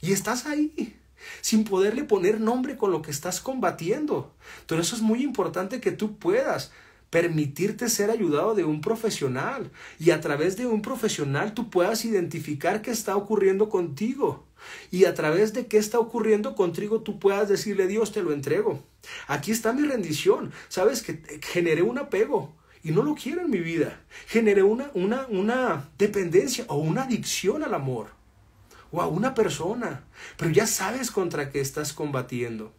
Y estás ahí sin poderle poner nombre con lo que estás combatiendo. Entonces eso es muy importante que tú puedas permitirte ser ayudado de un profesional y a través de un profesional tú puedas identificar qué está ocurriendo contigo y a través de qué está ocurriendo contigo tú puedas decirle Dios te lo entrego. Aquí está mi rendición. Sabes que generé un apego y no lo quiero en mi vida. Generé una, una, una dependencia o una adicción al amor o a una persona, pero ya sabes contra qué estás combatiendo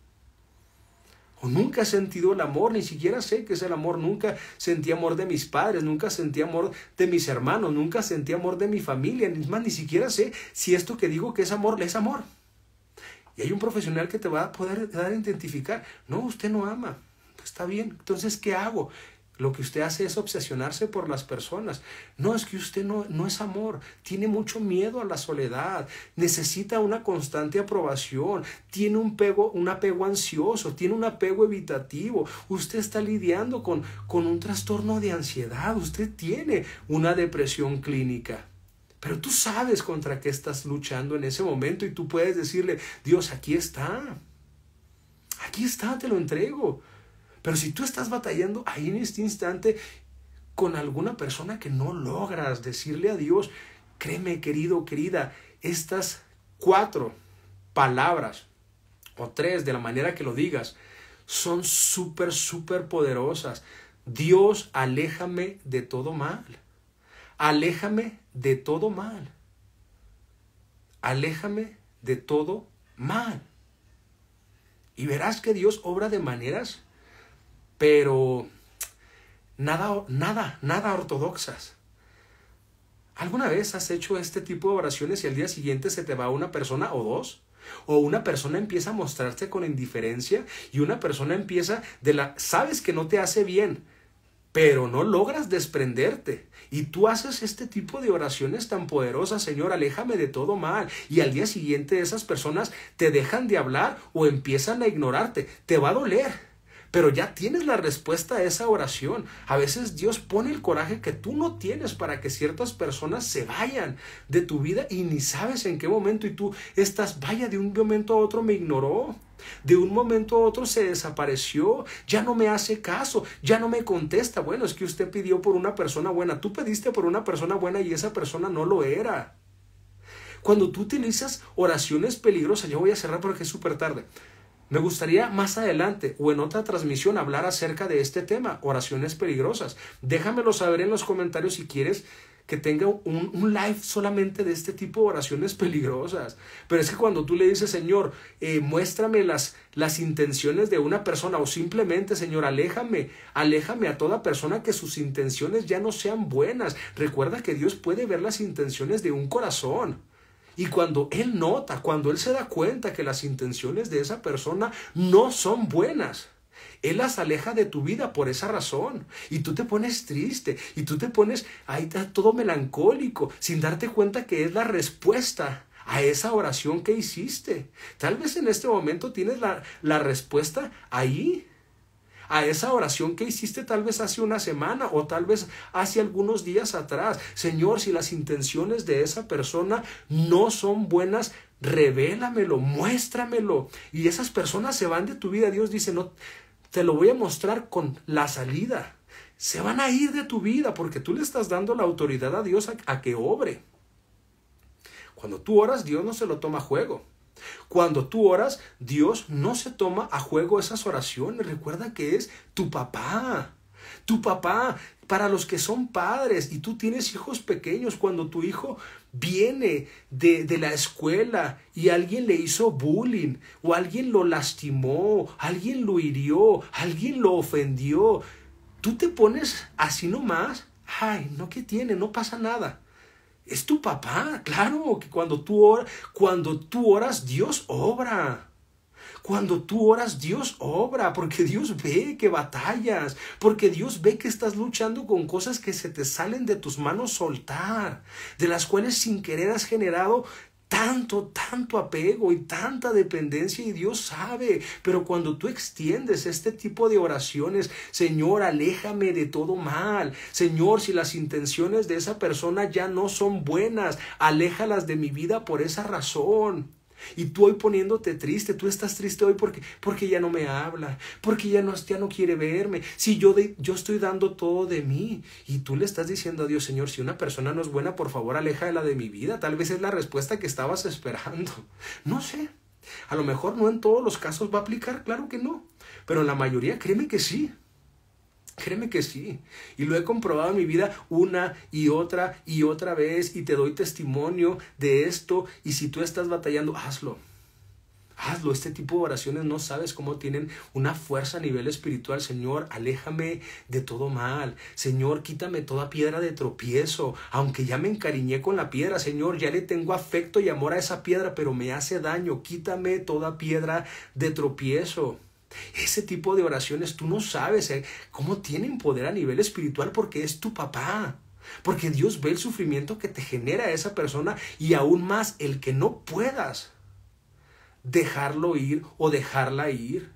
o nunca he sentido el amor, ni siquiera sé qué es el amor, nunca sentí amor de mis padres, nunca sentí amor de mis hermanos, nunca sentí amor de mi familia, ni más, ni siquiera sé si esto que digo que es amor, es amor. Y hay un profesional que te va a poder dar a identificar, no, usted no ama, está bien, entonces, ¿qué hago? Lo que usted hace es obsesionarse por las personas. No, es que usted no, es amor. Tiene mucho miedo a la soledad. Necesita una constante aprobación. Tiene un, un apego ansioso. Tiene un apego evitativo. Usted está lidiando con, con un trastorno de ansiedad. Usted tiene una depresión clínica. Pero tú sabes contra qué estás luchando en ese momento y tú puedes decirle, Dios, aquí está. Aquí está, te lo entrego. Pero si tú estás batallando ahí en este instante con alguna persona que no logras decirle a Dios, créeme querido, querida, estas cuatro palabras o tres, de la manera que lo digas, son súper, súper poderosas. Dios, aléjame de todo mal. Aléjame de todo mal. Aléjame de todo mal. Y verás que Dios obra de maneras pero nada, nada, nada ortodoxas. ¿Alguna vez has hecho este tipo de oraciones y al día siguiente se te va una persona o dos? O una persona empieza a mostrarte con indiferencia y una persona empieza de la... Sabes que no te hace bien, pero no logras desprenderte. Y tú haces este tipo de oraciones tan poderosas, Señor, aléjame de todo mal. Y al día siguiente esas personas te dejan de hablar o empiezan a ignorarte. Te va a doler pero ya tienes la respuesta a esa oración. A veces Dios pone el coraje que tú no tienes para que ciertas personas se vayan de tu vida y ni sabes en qué momento y tú estás, vaya, de un momento a otro me ignoró. De un momento a otro se desapareció, ya no me hace caso, ya no me contesta. Bueno, es que usted pidió por una persona buena, tú pediste por una persona buena y esa persona no lo era. Cuando tú utilizas oraciones peligrosas, yo voy a cerrar porque es súper tarde. Me gustaría más adelante o en otra transmisión hablar acerca de este tema, oraciones peligrosas. Déjamelo saber en los comentarios si quieres que tenga un, live solamente de este tipo de oraciones peligrosas. Pero es que cuando tú le dices, Señor, eh, muéstrame las, las intenciones de una persona o simplemente, Señor, aléjame, aléjame a toda persona que sus intenciones ya no sean buenas. Recuerda que Dios puede ver las intenciones de un corazón. Y cuando él nota, cuando él se da cuenta que las intenciones de esa persona no son buenas, él las aleja de tu vida por esa razón. Y tú te pones triste, y tú te pones ahí todo melancólico, sin darte cuenta que es la respuesta a esa oración que hiciste. Tal vez en este momento tienes la, la respuesta ahí, a esa oración que hiciste tal vez hace una semana o tal vez hace algunos días atrás. Señor, si las intenciones de esa persona no son buenas, revélamelo, muéstramelo. Y esas personas se van de tu vida. Dios dice, no, te lo voy a mostrar con la salida. Se van a ir de tu vida porque tú le estás dando la autoridad a Dios a, a que obre. Cuando tú oras, Dios no se lo toma a juego. Cuando tú oras, Dios no se toma a juego esas oraciones. Recuerda que es tu papá. Tu papá, para los que son padres y tú tienes hijos pequeños, cuando tu hijo viene de, de, la escuela y alguien le hizo bullying o alguien lo lastimó, alguien lo hirió, alguien lo ofendió, tú te pones así nomás, ay, no que tiene, no pasa nada es tu papá, claro, que cuando tú, cuando tú oras, Dios obra. Cuando tú oras, Dios obra, porque Dios ve que batallas, porque Dios ve que estás luchando con cosas que se te salen de tus manos soltar, de las cuales sin querer has generado tanto, tanto apego y tanta dependencia y Dios sabe, pero cuando tú extiendes este tipo de oraciones, Señor, aléjame de todo mal, Señor, si las intenciones de esa persona ya no son buenas, aléjalas de mi vida por esa razón. Y tú hoy poniéndote triste, tú estás triste hoy porque, porque ya no me habla, porque ya no, no quiere verme. Si yo, yo estoy dando todo de mí y tú le estás diciendo a Dios, Señor, si una persona no es buena, por favor, aleja la de mi vida. Tal vez es la respuesta que estabas esperando. No sé. A lo mejor no en todos los casos va a aplicar, claro que no. Pero en la mayoría, créeme que sí. Créeme que sí. Y lo he comprobado en mi vida una y otra y otra vez y te doy testimonio de esto. Y si tú estás batallando, hazlo. Hazlo, este tipo de oraciones no sabes cómo tienen una fuerza a nivel espiritual. Señor, aléjame de todo mal. Señor, quítame toda piedra de tropiezo. Aunque ya me encariñé con la piedra, Señor, ya le tengo afecto y amor a esa piedra, pero me hace daño. Quítame toda piedra de tropiezo. Ese tipo de oraciones tú no sabes ¿eh? cómo tienen poder a nivel espiritual porque es tu papá. Porque Dios ve el sufrimiento que te genera esa persona y aún más el que no puedas dejarlo ir o dejarla ir.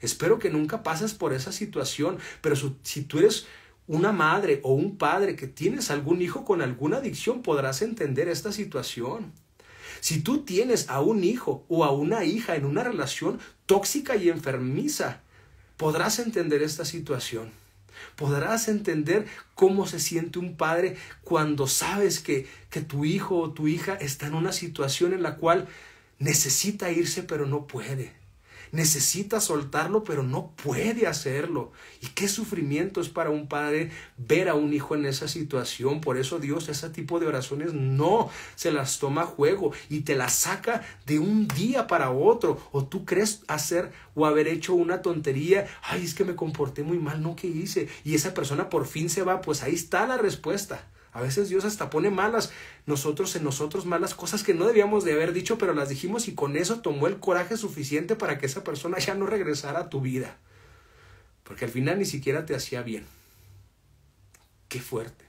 Espero que nunca pases por esa situación, pero si tú eres una madre o un padre que tienes algún hijo con alguna adicción, podrás entender esta situación. Si tú tienes a un hijo o a una hija en una relación tóxica y enfermiza, podrás entender esta situación. Podrás entender cómo se siente un padre cuando sabes que, que tu hijo o tu hija está en una situación en la cual necesita irse pero no puede, necesita soltarlo, pero no puede hacerlo. Y qué sufrimiento es para un padre ver a un hijo en esa situación. Por eso Dios ese tipo de oraciones no se las toma a juego y te las saca de un día para otro. O tú crees hacer o haber hecho una tontería. Ay, es que me comporté muy mal, no, ¿qué hice? Y esa persona por fin se va, pues ahí está la respuesta. A veces Dios hasta pone malas, nosotros en nosotros malas cosas que no debíamos de haber dicho, pero las dijimos y con eso tomó el coraje suficiente para que esa persona ya no regresara a tu vida. Porque al final ni siquiera te hacía bien. Qué fuerte.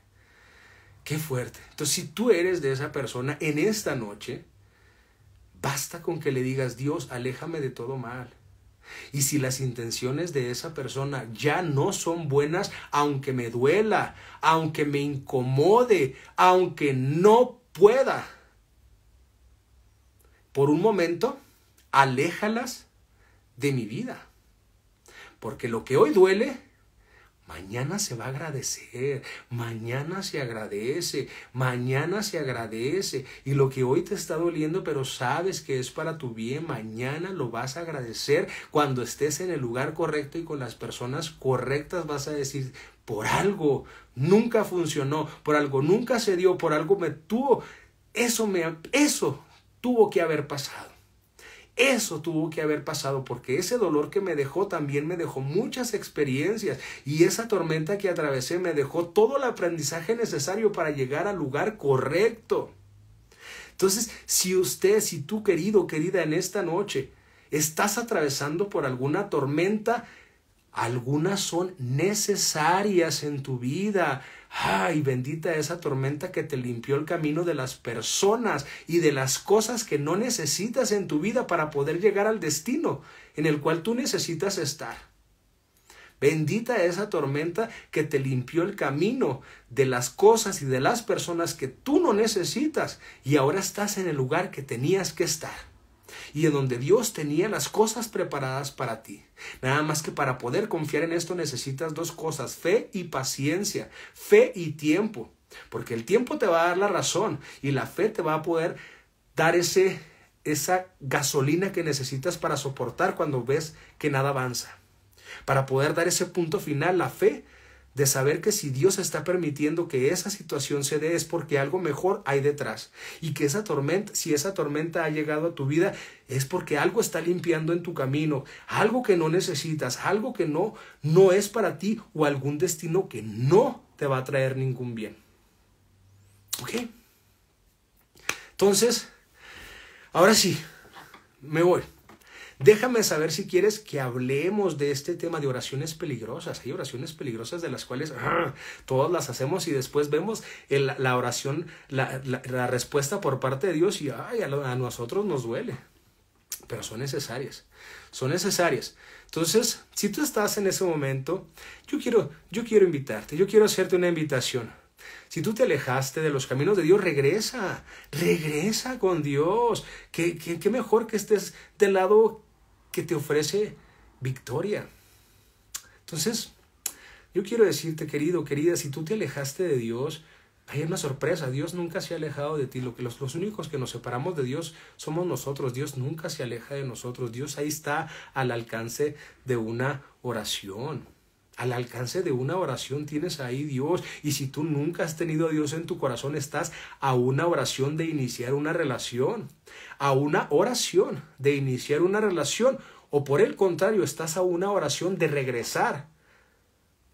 Qué fuerte. Entonces, si tú eres de esa persona en esta noche, basta con que le digas, Dios, aléjame de todo mal. Y si las intenciones de esa persona ya no son buenas, aunque me duela, aunque me incomode, aunque no pueda, por un momento, aléjalas de mi vida. Porque lo que hoy duele, Mañana se va a agradecer, mañana se agradece, mañana se agradece. Y lo que hoy te está doliendo, pero sabes que es para tu bien, mañana lo vas a agradecer. Cuando estés en el lugar correcto y con las personas correctas vas a decir, por algo nunca funcionó, por algo nunca se dio, por algo me tuvo, eso me, eso tuvo que haber pasado. Eso tuvo que haber pasado porque ese dolor que me dejó también me dejó muchas experiencias y esa tormenta que atravesé me dejó todo el aprendizaje necesario para llegar al lugar correcto. Entonces, si usted, si tú querido, querida, en esta noche estás atravesando por alguna tormenta, algunas son necesarias en tu vida. Ay, bendita esa tormenta que te limpió el camino de las personas y de las cosas que no necesitas en tu vida para poder llegar al destino en el cual tú necesitas estar. Bendita esa tormenta que te limpió el camino de las cosas y de las personas que tú no necesitas y ahora estás en el lugar que tenías que estar y en donde Dios tenía las cosas preparadas para ti. Nada más que para poder confiar en esto necesitas dos cosas, fe y paciencia, fe y tiempo, porque el tiempo te va a dar la razón y la fe te va a poder dar ese esa gasolina que necesitas para soportar cuando ves que nada avanza. Para poder dar ese punto final, la fe de saber que si Dios está permitiendo que esa situación se dé es porque algo mejor hay detrás y que esa tormenta, si esa tormenta ha llegado a tu vida, es porque algo está limpiando en tu camino, algo que no necesitas, algo que no no es para ti o algún destino que no te va a traer ningún bien. ¿Ok? Entonces, ahora sí, me voy. Déjame saber si quieres que hablemos de este tema de oraciones peligrosas. Hay oraciones peligrosas de las cuales ¡ah!, todas las hacemos y después vemos la oración, la, respuesta por parte de Dios y ay, a, a nosotros nos duele. Pero son necesarias, son necesarias. Entonces, si tú estás en ese momento, yo quiero, yo quiero invitarte, yo quiero hacerte una invitación si tú te alejaste de los caminos de Dios, regresa, regresa con Dios. Qué, mejor que estés del lado que te ofrece victoria. Entonces, yo quiero decirte, querido, querida, si tú te alejaste de Dios, hay una sorpresa, Dios nunca se ha alejado de ti, lo que los, los únicos que nos separamos de Dios somos nosotros, Dios nunca se aleja de nosotros, Dios ahí está al alcance de una oración. Al alcance de una oración tienes ahí Dios. Y si tú nunca has tenido a Dios en tu corazón, estás a una oración de iniciar una relación. A una oración de iniciar una relación. O por el contrario, estás a una oración de regresar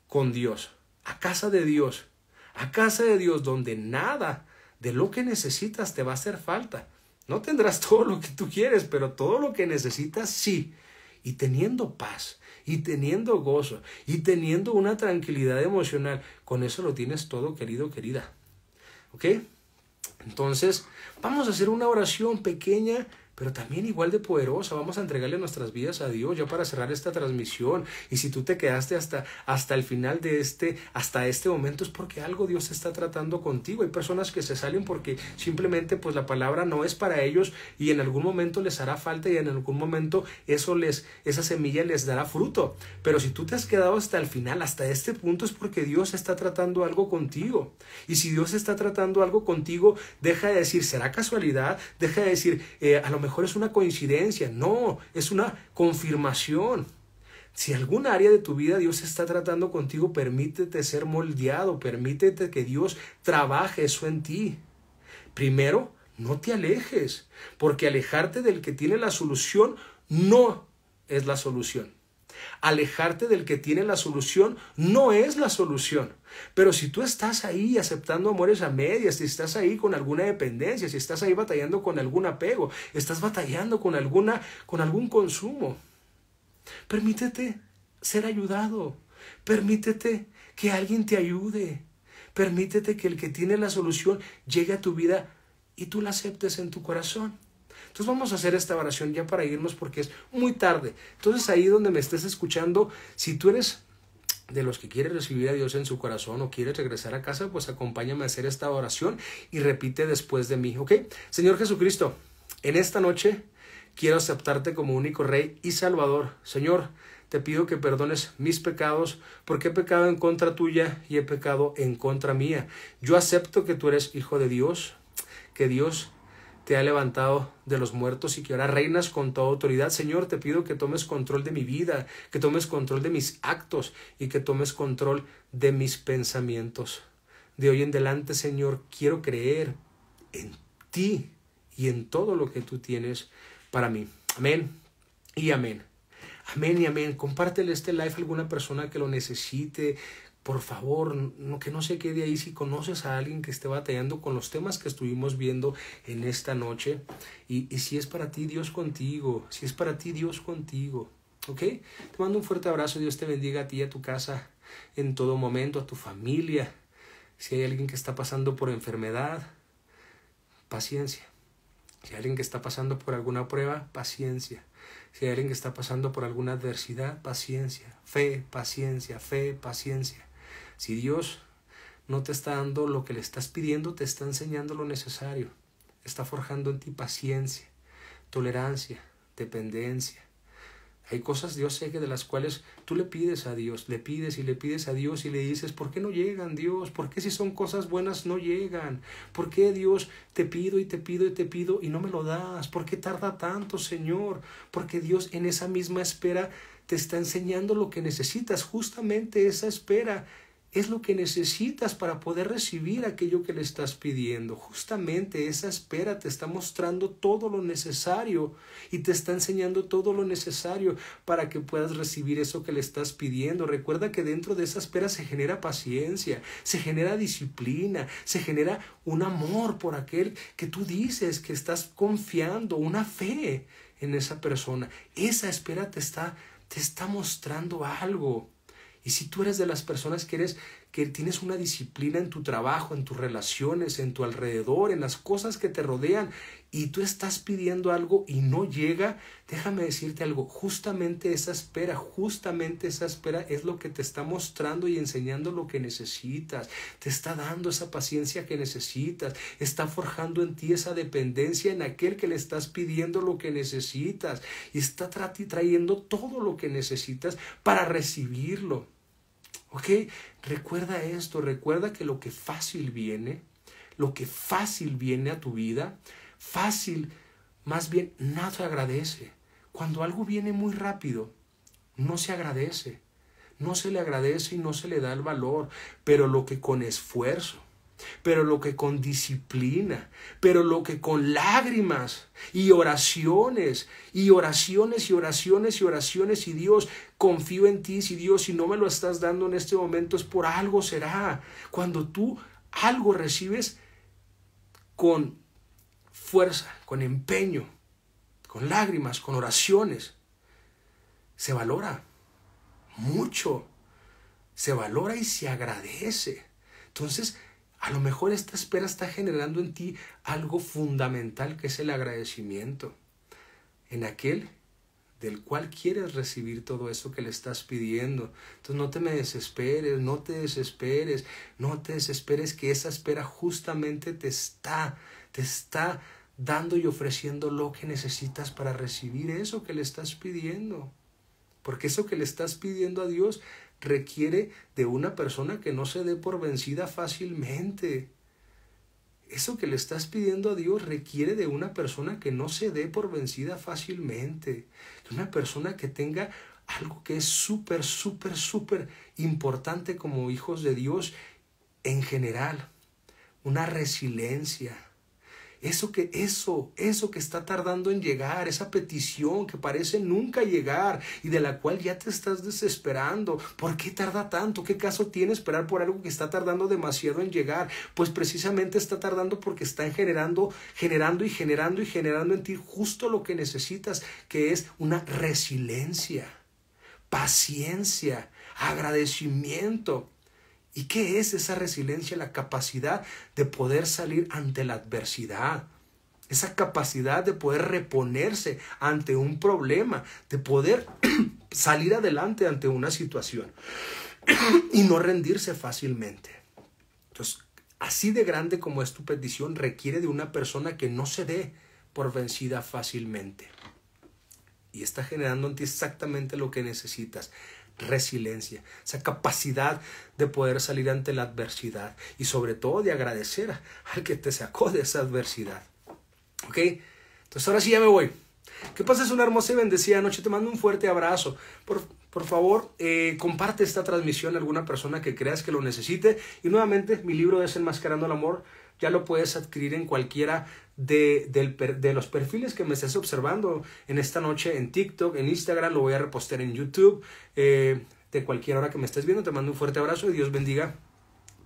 con Dios. A casa de Dios. A casa de Dios donde nada de lo que necesitas te va a hacer falta. No tendrás todo lo que tú quieres, pero todo lo que necesitas sí. Y teniendo paz y teniendo gozo y teniendo una tranquilidad emocional. Con eso lo tienes todo, querido, querida. ¿Ok? Entonces, vamos a hacer una oración pequeña pero también igual de poderosa. Vamos a entregarle nuestras vidas a Dios ya para cerrar esta transmisión. Y si tú te quedaste hasta, hasta el final de este, hasta este momento, es porque algo Dios está tratando contigo. Hay personas que se salen porque simplemente pues la palabra no es para ellos y en algún momento les hará falta y en algún momento eso les, esa semilla les dará fruto. Pero si tú te has quedado hasta el final, hasta este punto, es porque Dios está tratando algo contigo. Y si Dios está tratando algo contigo, deja de decir, ¿será casualidad? Deja de decir, eh, a lo mejor mejor es una coincidencia, no, es una confirmación. Si algún área de tu vida Dios está tratando contigo, permítete ser moldeado, permítete que Dios trabaje eso en ti. Primero, no te alejes, porque alejarte del que tiene la solución no es la solución. Alejarte del que tiene la solución no es la solución. Pero si tú estás ahí aceptando amores a medias, si estás ahí con alguna dependencia, si estás ahí batallando con algún apego, estás batallando con alguna con algún consumo, permítete ser ayudado. Permítete que alguien te ayude. Permítete que el que tiene la solución llegue a tu vida y tú la aceptes en tu corazón. Entonces vamos a hacer esta oración ya para irnos porque es muy tarde. Entonces ahí donde me estés escuchando, si tú eres de los que quiere recibir a Dios en su corazón o quiere regresar a casa, pues acompáñame a hacer esta oración y repite después de mí, ¿ok? Señor Jesucristo, en esta noche quiero aceptarte como único Rey y Salvador. Señor, te pido que perdones mis pecados, porque he pecado en contra tuya y he pecado en contra mía. Yo acepto que tú eres hijo de Dios, que Dios te ha levantado de los muertos y que ahora reinas con toda autoridad. Señor, te pido que tomes control de mi vida, que tomes control de mis actos y que tomes control de mis pensamientos. De hoy en adelante, Señor, quiero creer en ti y en todo lo que tú tienes para mí. Amén y amén. Amén y amén. Compártele este live a alguna persona que lo necesite por favor, no, que no se quede ahí si conoces a alguien que esté batallando con los temas que estuvimos viendo en esta noche. Y, y si es para ti, Dios contigo. Si es para ti, Dios contigo. ¿Ok? Te mando un fuerte abrazo. Dios te bendiga a ti y a tu casa en todo momento, a tu familia. Si hay alguien que está pasando por enfermedad, paciencia. Si hay alguien que está pasando por alguna prueba, paciencia. Si hay alguien que está pasando por alguna adversidad, paciencia. Fe, paciencia, fe, paciencia. Si Dios no te está dando lo que le estás pidiendo, te está enseñando lo necesario. Está forjando en ti paciencia, tolerancia, dependencia. Hay cosas, Dios sé que de las cuales tú le pides a Dios, le pides y le pides a Dios y le dices, ¿por qué no llegan, Dios? ¿Por qué si son cosas buenas no llegan? ¿Por qué, Dios, te pido y te pido y te pido y no me lo das? ¿Por qué tarda tanto, Señor? Porque Dios en esa misma espera te está enseñando lo que necesitas, justamente esa espera es lo que necesitas para poder recibir aquello que le estás pidiendo. Justamente esa espera te está mostrando todo lo necesario y te está enseñando todo lo necesario para que puedas recibir eso que le estás pidiendo. Recuerda que dentro de esa espera se genera paciencia, se genera disciplina, se genera un amor por aquel que tú dices que estás confiando, una fe en esa persona. Esa espera te está, te está mostrando algo. Y si tú eres de las personas que eres, que tienes una disciplina en tu trabajo, en tus relaciones, en tu alrededor, en las cosas que te rodean, y tú estás pidiendo algo y no llega, déjame decirte algo, justamente esa espera, justamente esa espera es lo que te está mostrando y enseñando lo que necesitas, te está dando esa paciencia que necesitas, está forjando en ti esa dependencia en aquel que le estás pidiendo lo que necesitas y está trayendo todo lo que necesitas para recibirlo. ¿Ok? Recuerda esto, recuerda que lo que fácil viene, lo que fácil viene a tu vida, fácil, más bien, nada se agradece. Cuando algo viene muy rápido, no se agradece. No se le agradece y no se le da el valor, pero lo que con esfuerzo, pero lo que con disciplina, pero lo que con lágrimas y oraciones y oraciones y oraciones y oraciones y Dios confío en ti, si Dios, si no me lo estás dando en este momento, es por algo será. Cuando tú algo recibes con fuerza, con empeño, con lágrimas, con oraciones, se valora mucho, se valora y se agradece. Entonces, a lo mejor esta espera está generando en ti algo fundamental que es el agradecimiento en aquel del cual quieres recibir todo eso que le estás pidiendo. Entonces no te me desesperes, no te desesperes, no te desesperes que esa espera justamente te está, te está dando y ofreciendo lo que necesitas para recibir eso que le estás pidiendo. Porque eso que le estás pidiendo a Dios requiere de una persona que no se dé por vencida fácilmente. Eso que le estás pidiendo a Dios requiere de una persona que no se dé por vencida fácilmente una persona que tenga algo que es súper, súper, súper importante como hijos de Dios en general, una resiliencia eso que, eso, eso que está tardando en llegar, esa petición que parece nunca llegar y de la cual ya te estás desesperando. ¿Por qué tarda tanto? ¿Qué caso tiene esperar por algo que está tardando demasiado en llegar? Pues precisamente está tardando porque está generando, generando y generando y generando en ti justo lo que necesitas, que es una resiliencia, paciencia, agradecimiento ¿Y qué es esa resiliencia? La capacidad de poder salir ante la adversidad. Esa capacidad de poder reponerse ante un problema, de poder salir adelante ante una situación y no rendirse fácilmente. Entonces, así de grande como es tu petición, requiere de una persona que no se dé por vencida fácilmente. Y está generando en ti exactamente lo que necesitas, resiliencia, esa capacidad de poder salir ante la adversidad y sobre todo de agradecer al que te sacó de esa adversidad. ¿Ok? Entonces ahora sí ya me voy. Que pases una hermosa y bendecida noche. Te mando un fuerte abrazo. Por, favor, eh, comparte esta transmisión a alguna persona que creas que lo necesite. Y nuevamente, mi libro Desenmascarando el Amor ya lo puedes adquirir en cualquiera de, los perfiles que me estés observando en esta noche en TikTok, en Instagram, lo voy a repostear en YouTube. Eh, de cualquier hora que me estés viendo, te mando un fuerte abrazo y Dios bendiga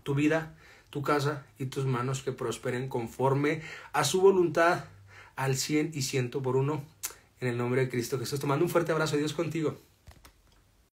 tu vida, tu casa y tus manos que prosperen conforme a su voluntad al cien y ciento por uno. En el nombre de Cristo Jesús, te mando un fuerte abrazo. Dios contigo.